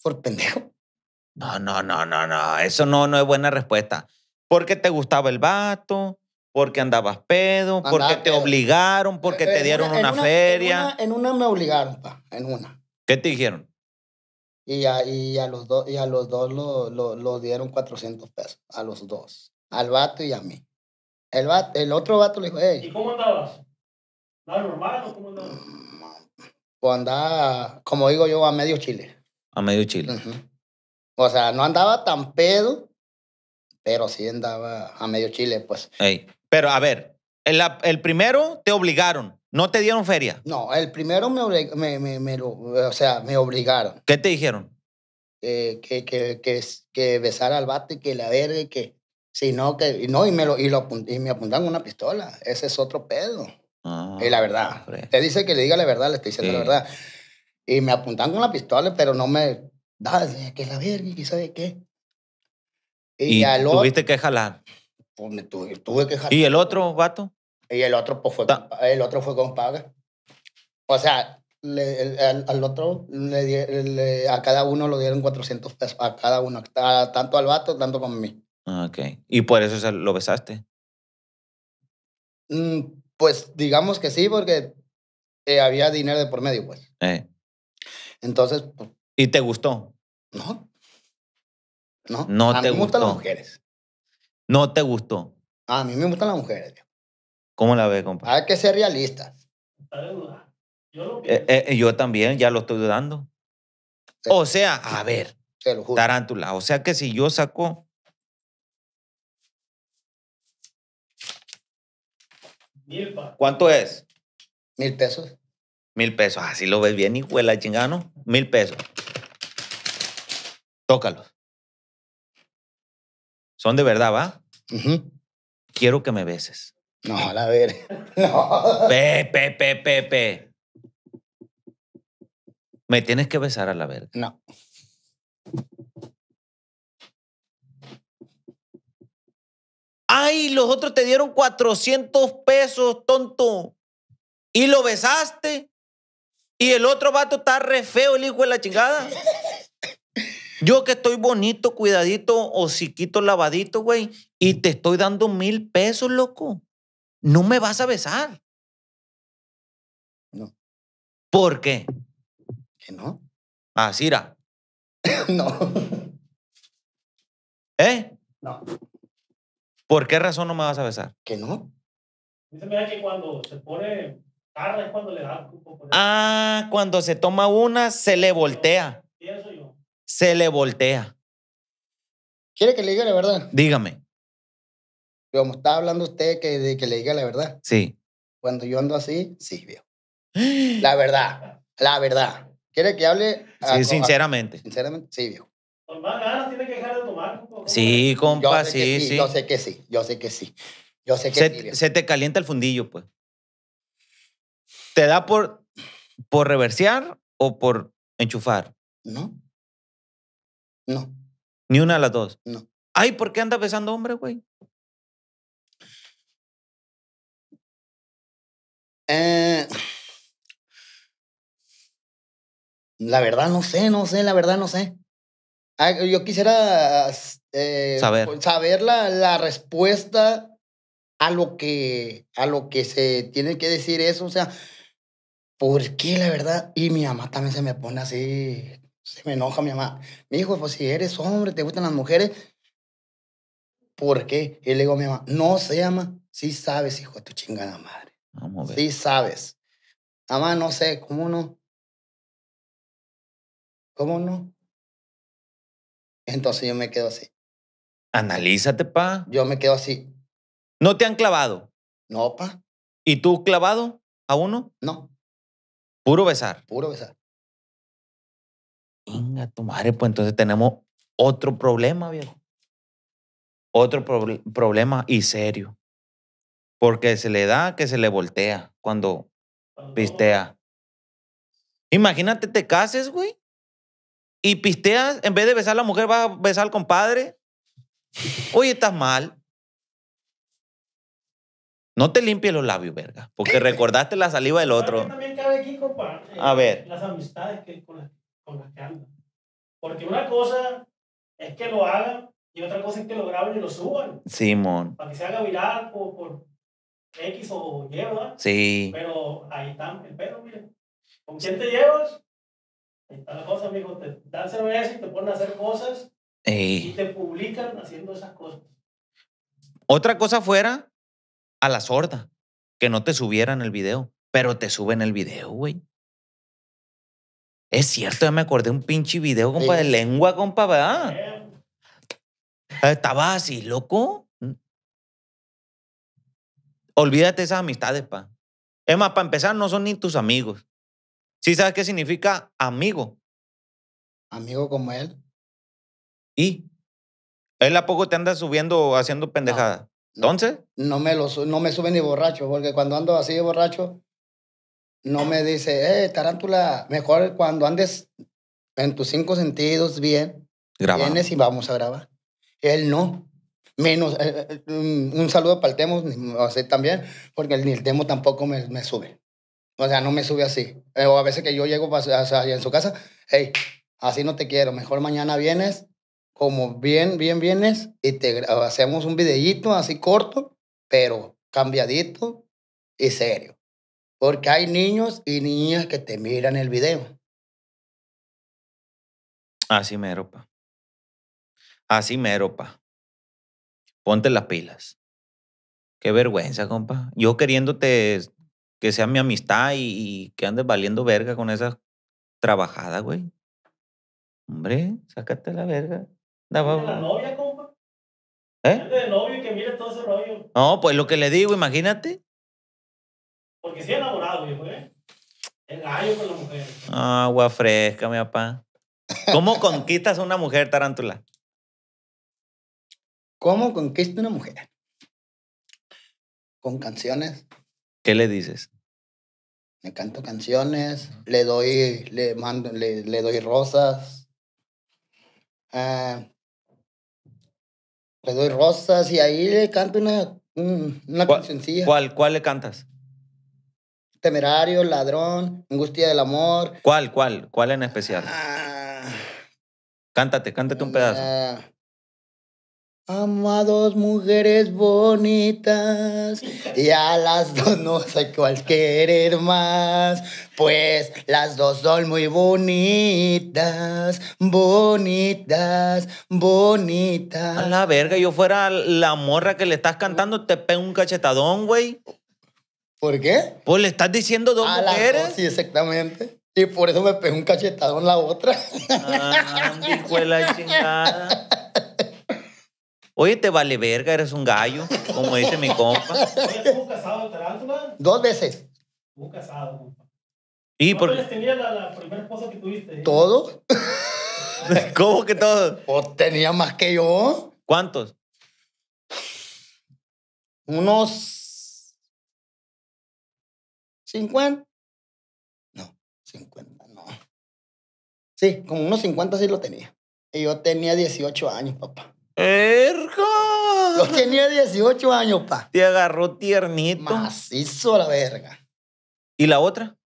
Por pendejo. No, no, no, no, no. Eso no, no es buena respuesta. ¿Por qué te gustaba el vato, porque andabas pedo, porque te obligaron, porque te dieron una, feria. En una, me obligaron, pa, en una. ¿Qué te dijeron? Y a, y a los, dos y a los dos lo, lo, dieron 400 pesos, a los dos, al vato y a mí. El, el otro vato le dijo, hey. ¿Y cómo andabas? ¿Andabas normal o cómo andabas? Pues andaba, como digo yo, a medio chile. A medio chile. O sea, no andaba tan pedo, pero sí andaba a medio chile, pues. Ey. Pero a ver, el, el primero te obligaron, no te dieron feria. No, el primero me, me, o sea, me obligaron. ¿Qué te dijeron? Eh, que, que, que, que besara al bate, que la verga y que. Si no, que. No, y me, lo, y, lo y me una pistola. Ese es otro pedo. Y la verdad. Ah, te dice que le diga la verdad, le estoy diciendo la verdad. Y me apuntan con la pistola, pero no me. Da, que la verga, y que sabe qué. Y, tuviste que jalar. Pues, tuve, que ¿Y el otro vato? Y el otro, pues fue, con, el otro fue con paga. O sea, le, al, otro, le, a cada uno lo dieron 400 pesos, a cada uno, tanto al vato, tanto como a mí. Ah, ok. ¿Y por eso lo besaste? Mm, pues digamos que sí, porque eh, había dinero de por medio, pues. Eh. Entonces, pues ¿Y te gustó? No. No. No te gustan las mujeres no te gustó. A mí me gustan las mujeres. ¿Cómo la ves, compa? Hay que ser realista. Eh, eh, yo, también ya lo estoy dudando. O sea, a ver, tarántula. O sea que si yo saco. ¿Cuánto es? Mil pesos. Mil pesos. Así lo ves bien, hijo de la chingano. Mil pesos. Tócalos. Son de verdad, ¿va? Quiero que me beses. No, la ver. No. Pepe, pepe, pepe. Me tienes que besar a la verga. No. Ay, los otros te dieron 400 pesos, tonto. Y lo besaste. Y el otro vato está re feo, el hijo de la chingada. Yo que estoy bonito, cuidadito, hociquito, lavadito, güey, y te estoy dando mil pesos, loco. No me vas a besar. No. ¿Por qué? Que no. Ah, Sira. no. ¿Eh? No. ¿Por qué razón no me vas a besar? Que no. Dice, mira que cuando se pone tarde es cuando le da. Ah, cuando se toma una, se le voltea. yo se le voltea. ¿Quiere que le diga la verdad? Dígame. Como estaba hablando usted que, de que le diga la verdad. Sí. Cuando yo ando así, sí, viejo. La verdad, la verdad. ¿Quiere que hable? sí, sinceramente. sinceramente, sí, viejo. más tiene que dejar de tomar. Sí, compa, sí, sí, Yo sé que sí, yo sé que sí. Yo sé que se, sí, se te calienta el fundillo, pues. ¿Te da por, por reversear o por enchufar? No, no. Ni una de las dos. No. Ay, ¿por qué anda besando hombre, güey? Eh, la verdad no sé, no sé, la verdad no sé. Ah, yo quisiera eh, saber, pues, saber la, la, respuesta a lo, que, a lo que se tiene que decir eso. O sea, ¿por qué la verdad? Y mi mamá también se me pone así se me enoja mi mamá. Mi hijo, pues si eres hombre, te gustan las mujeres, ¿por qué? Y le digo a mi mamá, no se llama. Sí sabes, hijo de tu chingada madre. Vamos a ver. Sí sabes. Mamá, no sé, ¿cómo no? ¿Cómo no? Entonces yo me quedo así. Analízate, pa. Yo me quedo así. ¿No te han clavado? No, pa. ¿Y tú clavado a uno? No. Puro besar. Puro besar. Venga, tu madre, pues entonces tenemos otro problema, viejo. Otro problema y serio. Porque se le da que se le voltea cuando pistea. Imagínate, te cases, güey. Y pisteas, en vez de besar a la mujer, vas a besar al compadre. Oye, estás mal. No te limpies los labios, verga. Porque recordaste la saliva del otro. a eh, ver. Las amistades que con las con las que andan. Porque una cosa es que lo hagan y otra cosa es que lo graben y lo suban. Simón. para que se haga viral por, X o Y, ¿verdad? Sí. Pero ahí está el pedo, mire. ¿Con quién te llevas? Ahí está la cosa, amigo. Te dan cerveza y te ponen a hacer cosas. Y te publican haciendo esas cosas. Otra cosa fuera a la sorda, que no te subieran el video, pero te suben el video, güey. Es cierto, ya me acordé un pinche video, compa, de lengua, compa, ¿verdad? Estaba así, loco. Olvídate esas amistades, pa. Es más, para empezar, no son ni tus amigos. ¿Sí sabes qué significa amigo? Amigo como él. ¿Y? ¿Él a poco te anda subiendo haciendo pendejada? Entonces. No me, no me sube ni borracho, porque cuando ando así de borracho, no me dice, eh, tarántula, mejor cuando andes en tus cinco sentidos bien, vienes y vamos a grabar. Él no. Menos, eh, eh, mm, un saludo para el Temo, así también, porque el, el Temo tampoco me, sube. O sea, no me sube así. Eh, o a veces que yo llego a en su casa, hey, así no te quiero, mejor mañana vienes, como bien, bien vienes, y te hacemos un videíto así corto, pero cambiadito y serio. Porque hay niños y niñas que te miran el video. Así mero, pa. Así mero, pa. Ponte las pilas. Qué vergüenza, compa. Yo queriéndote que sea mi amistad y, que andes valiendo verga con esa trabajada, güey. Hombre, sácate la verga. la novia, compa. ¿Eh? que todo ese No, pues lo que le digo, imagínate. Porque sí enamorado, viejo, ¿eh? El gallo con la mujer. Ah, agua fresca, mi papá. ¿Cómo conquistas a una mujer, tarántula? ¿Cómo conquista una mujer? Con canciones. ¿Qué le dices? Me canto canciones, le doy, le mando, le, doy rosas. Ah, le doy rosas y ahí le canto una, una cancioncilla. ¿Cuál, ¿Cuál le cantas? Temerario, Ladrón, Angustia del Amor. ¿Cuál, cuál, cuál en especial? Ah. cántate, cántate un pedazo. Amados mujeres bonitas, y a las dos no sé cuál querer más, pues las dos son muy bonitas, bonitas, bonitas. A la verga, yo fuera la morra que le estás cantando, te pego un cachetadón, güey. ¿Por qué? Pues le estás diciendo dos mujeres. sí, exactamente. Y por eso me pegó un cachetadón la otra. Ah, la chingada. Oye, te vale verga, eres un gallo, como dice mi compa. ¿Estuvo casado tarántula? Dos veces. Estuvo casado, compa. ¿Y por qué? tenía la, la primera esposa que tuviste? ¿Todo? ¿Cómo que todo? ¿O pues tenía más que yo. ¿Cuántos? Unos ¿50? No, 50 no. Sí, con unos 50 sí lo tenía. Y yo tenía 18 años, papá. ¡Erga! Yo tenía 18 años, papá. Te agarró tiernito. Macizo la verga. ¿Y la otra?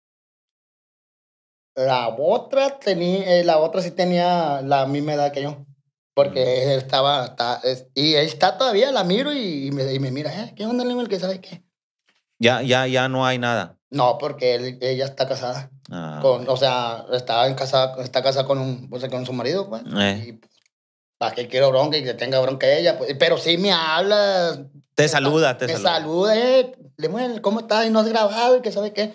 La otra tenía, eh, la otra sí tenía la misma edad que yo. Porque mm. estaba, está, y él está todavía, la miro y, me, mira, eh, ¿Qué onda el nivel que sabe qué? Ya, ya, ya no hay nada. No, porque ella está casada. Ah, o sea, está en casa, está casada con un, con su marido, pues. Eh. para qué quiero bronca y que tenga bronca ella, pues, Pero sí me habla. Te saluda, te, saluda. Te saluda, eh. ¿cómo estás? Y no has grabado y que sabe qué.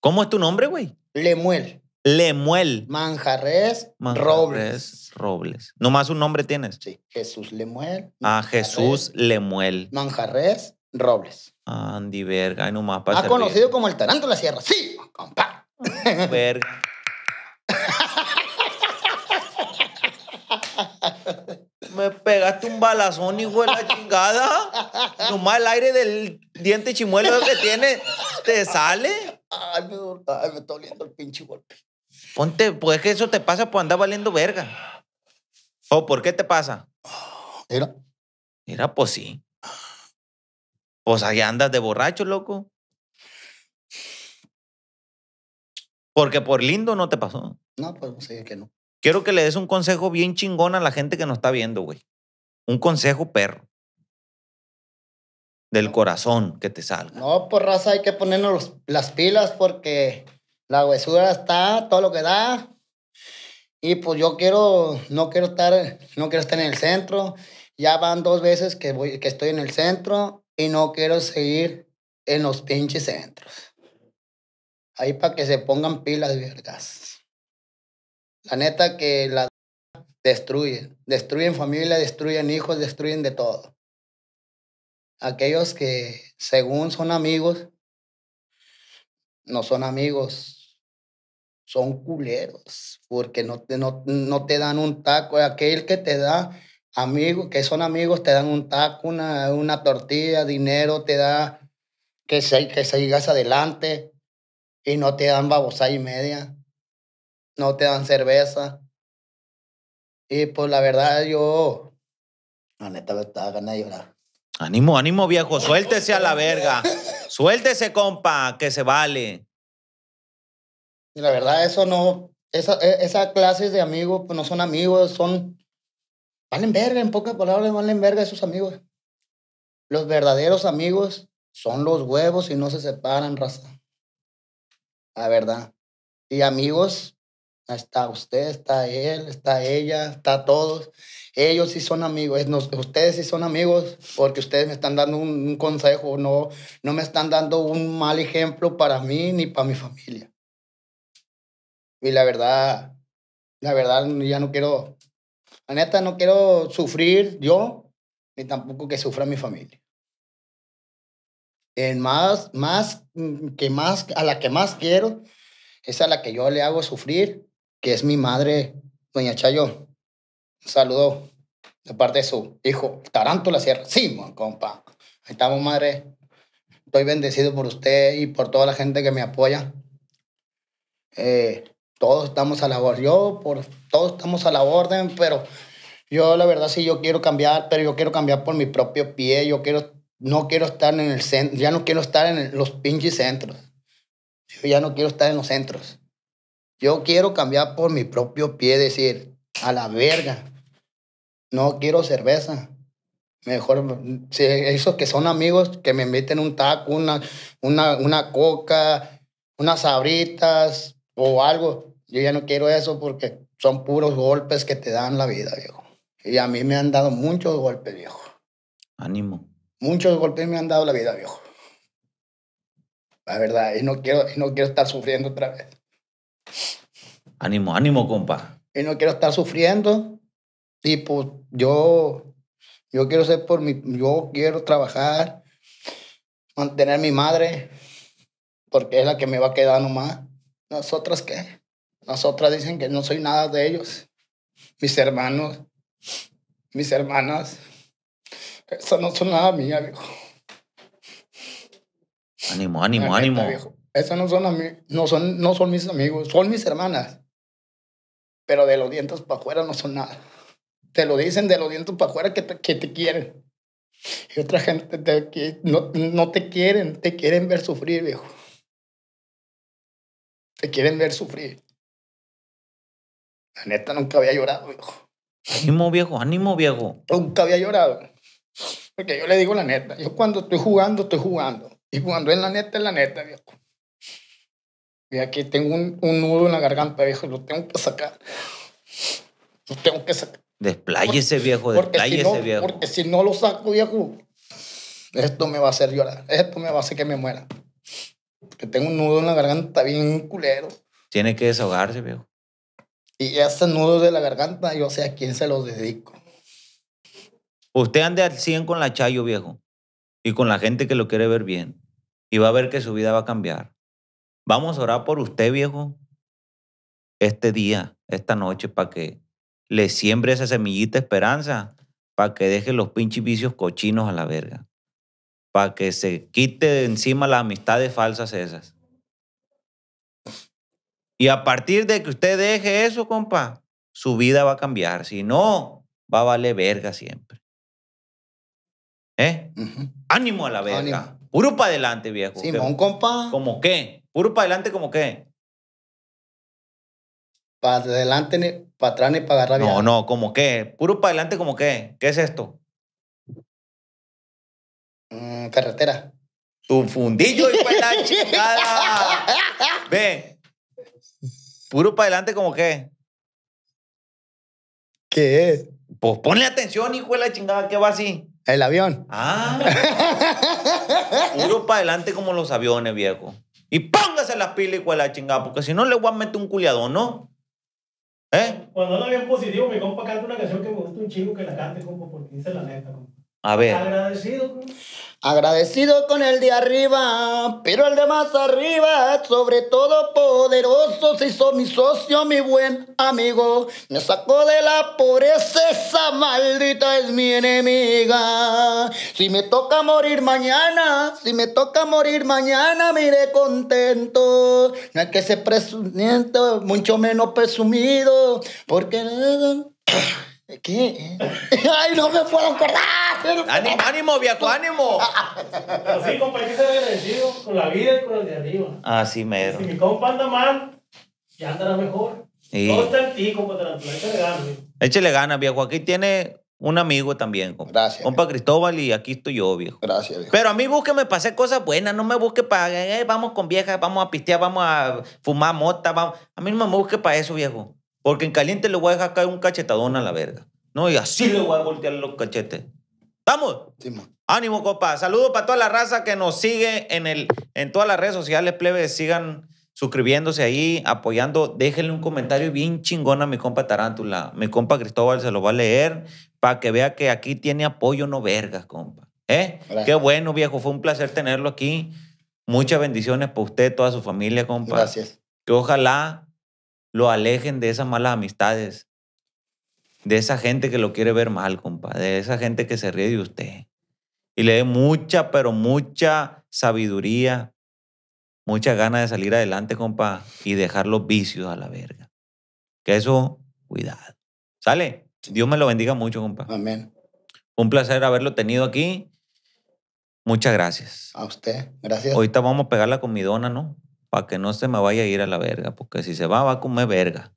¿Cómo es tu nombre, güey? Lemuel. Lemuel. Manjarres, Manjarres Robles. Robles. Nomás un nombre tienes. Sí, Jesús Lemuel. ah, Jesús Lemuel. Manjarres Robles. Andy, verga, ay nomás Ha ah, conocido como el taranto de la sierra. Sí, compa. Verga. Me pegaste un balazón, hijo de la chingada. Nomás el aire del diente chimuelo que tiene te sale. Ay, me, ay, está oliendo el pinche golpe. Ponte, pues que eso te pasa por andar valiendo verga. ¿O oh, por qué te pasa? Era, Mira, pues sí. Pues ahí andas de borracho, loco. Porque por lindo no te pasó. No, pues sí, que no. Quiero que le des un consejo bien chingón a la gente que nos está viendo, güey. Un consejo perro. Del corazón que te salga. No, por pues, raza hay que ponernos las pilas porque la huesura está, todo lo que da. Y pues yo quiero, no quiero estar, no quiero estar en el centro. Ya van dos veces que, voy, que estoy en el centro y no quiero seguir en los pinches centros. Ahí para que se pongan pilas, vergas. La neta que la destruyen. Destruyen familia, destruyen hijos, destruyen de todo. Aquellos que según son amigos, no son amigos, son culeros, porque no te, no, no te dan un taco. Aquel que te da amigos, que son amigos, te dan un taco, una, una tortilla, dinero, te da que, se, que sigas adelante y no te dan babosa y media, no te dan cerveza. Y pues la verdad yo, la neta me estaba ganando de llorar. Ánimo, ánimo viejo, suéltese a la verga, suéltese compa, que se vale. Y la verdad eso no, e, esas clases de amigos pues no son amigos, son Valen verga, en pocas palabras, valen verga esos amigos. Los verdaderos amigos son los huevos y no se separan, raza. La verdad. Y amigos, está usted, está él, está ella, está todos. Ellos sí son amigos, ustedes sí son amigos porque ustedes me están dando un, un consejo, no, no me están dando un mal ejemplo para mí ni para mi familia. Y la verdad, la verdad, ya no quiero la neta, no quiero sufrir yo, ni tampoco que sufra mi familia. En más, más, que más, a la que más quiero es a la que yo le hago sufrir, que es mi madre, doña Chayo. Un saludo de parte de su hijo, Taranto La Sierra. Sí, compa. Ahí estamos, madre. Estoy bendecido por usted y por toda la gente que me apoya. Eh, todos estamos a la orden. Yo, por, todos estamos a la orden, pero yo la verdad sí, yo quiero cambiar, pero yo quiero cambiar por mi propio pie. Yo quiero, no quiero estar en el centro, ya no quiero estar en los pinches centros. Yo ya no quiero estar en los centros. Yo quiero cambiar por mi propio pie, decir, a la verga. No quiero cerveza. Mejor, esos que son amigos, que me inviten un taco, una, una, una coca, unas sabritas o algo. Yo ya no quiero eso porque son puros golpes que te dan la vida, viejo. Y a mí me han dado muchos golpes, viejo. Ánimo. Muchos golpes me han dado la vida, viejo. La verdad, y no quiero, no quiero estar sufriendo otra vez. Ánimo, ánimo, compa. Y no quiero estar sufriendo. Tipo, pues, yo, yo quiero ser por mi, yo quiero trabajar, mantener a mi madre, porque es la que me va a quedar nomás. ¿Nosotras qué? Las otras dicen que no soy nada de ellos. Mis hermanos, mis hermanas, esas no son nada mía, viejo. Ánimo, ánimo, ánimo. Esas no son, no, son, no son mis amigos, son mis hermanas. Pero de los dientes para afuera no son nada. Te lo dicen de los dientes para afuera que te, que te quieren. Y otra gente que no, no te quieren, te quieren ver sufrir, viejo. Te quieren ver sufrir. La neta, nunca había llorado, viejo. Ánimo, viejo, ánimo, viejo. Nunca había llorado. Porque yo le digo la neta. Yo cuando estoy jugando, estoy jugando. Y cuando es la neta, en la neta, viejo. Y aquí tengo un, nudo en la garganta, viejo. Lo tengo que sacar. Lo tengo que sacar. Despláyese, viejo, despláyese, viejo. Porque si no lo saco, viejo, esto me va a hacer llorar. Esto me va a hacer que me muera. Que tengo un nudo en la garganta bien culero. Tiene que desahogarse, viejo. Y hasta nudos de la garganta, yo sé a quién se los dedico. Usted ande al 100 con la Chayo, viejo. Y con la gente que lo quiere ver bien. Y va a ver que su vida va a cambiar. Vamos a orar por usted, viejo. Este día, esta noche, para que le siembre esa semillita esperanza. Para que deje los pinches vicios cochinos a la verga. Para que se quite de encima las amistades falsas esas. Y a partir de que usted deje eso, compa, su vida va a cambiar. Si no, va a valer verga siempre. ¿Eh? Ánimo a la verga. Puro para adelante, viejo. Simón, compa. ¿Cómo qué? Puro para adelante, como qué? Para adelante, para atrás, ni para agarrar. No, no, ¿cómo qué? Puro para adelante, como qué? ¿Qué es esto? Mm, carretera. Tu fundillo y para la chingada. Ve, Puro para adelante como qué. ¿Qué es? Pues ponle atención, hijo de la chingada, que va así. El avión. Ah. Puro para adelante como los aviones, viejo. Y póngase las pilas, hijo de la chingada, porque si no le voy a meter un culiadón, ¿no? ¿Eh? Cuando anda bien positivo, mi compa canta una canción que me gusta un chico que la cante, como porque dice la neta, compa. A ver. Agradecido. Agradecido con el de arriba, pero el de más arriba, sobre todo poderoso, se hizo mi socio, mi buen amigo. Me sacó de la pobreza, esa maldita es mi enemiga. Si me toca morir mañana, si me toca morir mañana, me iré contento. No hay que ser presumiente mucho menos presumido, porque... ¿Qué? ¡Ay, no me puedo acordar! ¡Ánimo, ánimo, viejo, ánimo! Así, compa, aquí se ser agradecido con la vida y con el de arriba. Así mero. Si mi compa anda mal, ya andará mejor. Sí. Todo está en ti, compa, échale ganas. Échele ganas, viejo. Aquí tiene un amigo también, Gracias. Compa Cristóbal y aquí estoy yo, viejo. Gracias, viejo. Pero a mí búsqueme para hacer cosas buenas, no me busque para, eh, vamos con viejas, vamos a pistear, vamos a fumar mota, vamos. A mí no me busque para eso, viejo. Porque en caliente le voy a dejar caer un cachetadón a la verga. No, y así le voy a voltear los cachetes. ¿Estamos? Ánimo, copa. Saludos para toda la raza que nos sigue en, el, en todas las redes sociales, plebes. Sigan suscribiéndose ahí, apoyando. Déjenle un comentario bien chingón a mi compa Tarántula. Mi compa Cristóbal se lo va a leer para que vea que aquí tiene apoyo, no vergas, compa. ¿Eh? Qué bueno, viejo. Fue un placer tenerlo aquí. Muchas bendiciones para usted, toda su familia, compa. Gracias. Que ojalá lo alejen de esas malas amistades, de esa gente que lo quiere ver mal, compa, de esa gente que se ríe de usted. Y le dé mucha, pero mucha sabiduría, mucha ganas de salir adelante, compa, y dejar los vicios a la verga. Que eso, cuidado. ¿Sale? Dios me lo bendiga mucho, compa. Amén. Un placer haberlo tenido aquí. Muchas gracias. A usted, gracias. Ahorita vamos a pegarla con mi dona ¿no? para que no se me vaya a ir a la verga, porque si se va, va a comer verga.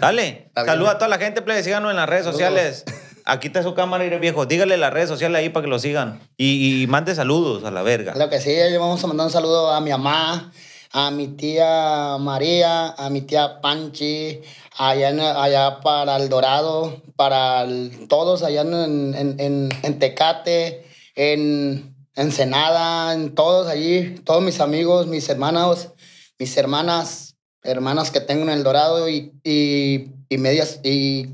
Dale, saluda a toda la gente, please síganos en las redes sociales. Aquí está su cámara, viejo. Dígale las redes sociales ahí para que lo sigan. Y, mande saludos a la verga. Lo que sí, vamos a mandar un saludo a mi mamá, a mi tía María, a mi tía Panchi, allá, allá para El Dorado, para todos allá en, en Tecate, en Ensenada, en todos allí, todos mis amigos, mis hermanos mis hermanas, hermanas que tengo en El Dorado y, y, y medias y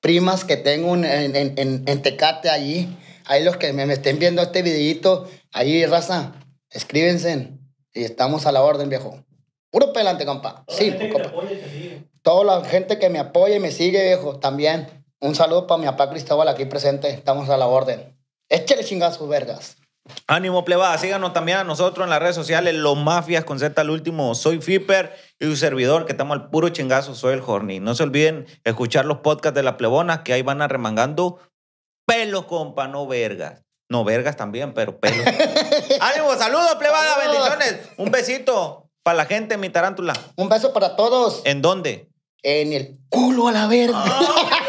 primas que tengo en, en, en, Tecate allí. Ahí los que me, estén viendo este videito, ahí, raza, escríbense. Y estamos a la orden, viejo. Puro pelante, compa. sí, la gente compa. Que Toda la gente que me apoya y me sigue, viejo, también. Un saludo para mi papá Cristóbal aquí presente. Estamos a la orden. Échale chingazos, vergas. Ánimo plebada, síganos también a nosotros en las redes sociales, Los Mafias con Z al último, soy Fiper y su servidor que estamos al puro chingazo, soy el Jorni No se olviden escuchar los podcasts de la plebona que ahí van arremangando pelos, compa, no vergas. No vergas también, pero pelos. Ánimo, saludos plebada, bendiciones. Un besito para la gente, mi tarántula. Un beso para todos. ¿En dónde? En el culo a la verga. Ah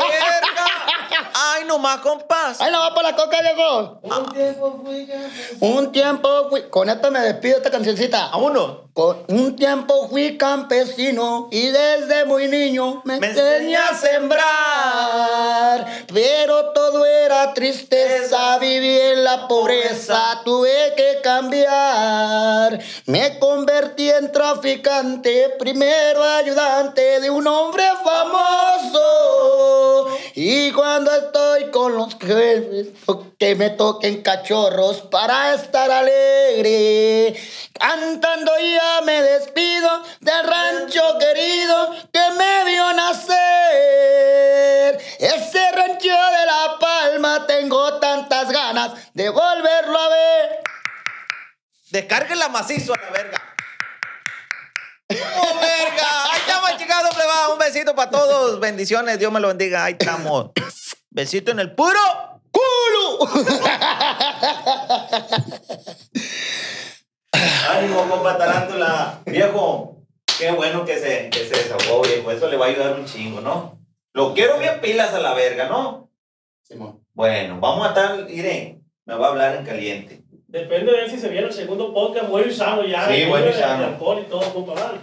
más compás. va va por la coca, Diego. Un tiempo fui Un tiempo fui. Con esto me despido esta cancioncita. A uno. Con un tiempo fui campesino y desde muy niño me, enseñé a sembrar. Pero todo era tristeza, viví en la pobreza, tuve que cambiar. Me convertí en traficante, primero ayudante de un hombre famoso. Y cuando estoy con los jefes, que me toquen cachorros para estar alegre, cantando y me despido del rancho querido que me vio nacer. Ese rancho de La Palma tengo tantas ganas de volverlo a ver. descarguen la macizo a la verga. ¡Oh, verga! ¡Ahí estamos, chicas! va. Un besito para todos. Bendiciones. Dios me lo bendiga. Ahí estamos. Besito en el puro culo. Ánimo, compa Tarántula. Viejo, qué bueno que se, que se desahogó, viejo. Eso le va a ayudar un chingo, ¿no? Lo quiero bien pilas a la verga, ¿no? Simón. Bueno, vamos a estar, iré. Me va a hablar en caliente. Depende de si se viene el segundo podcast, voy usado ya. Sí, voy y todo,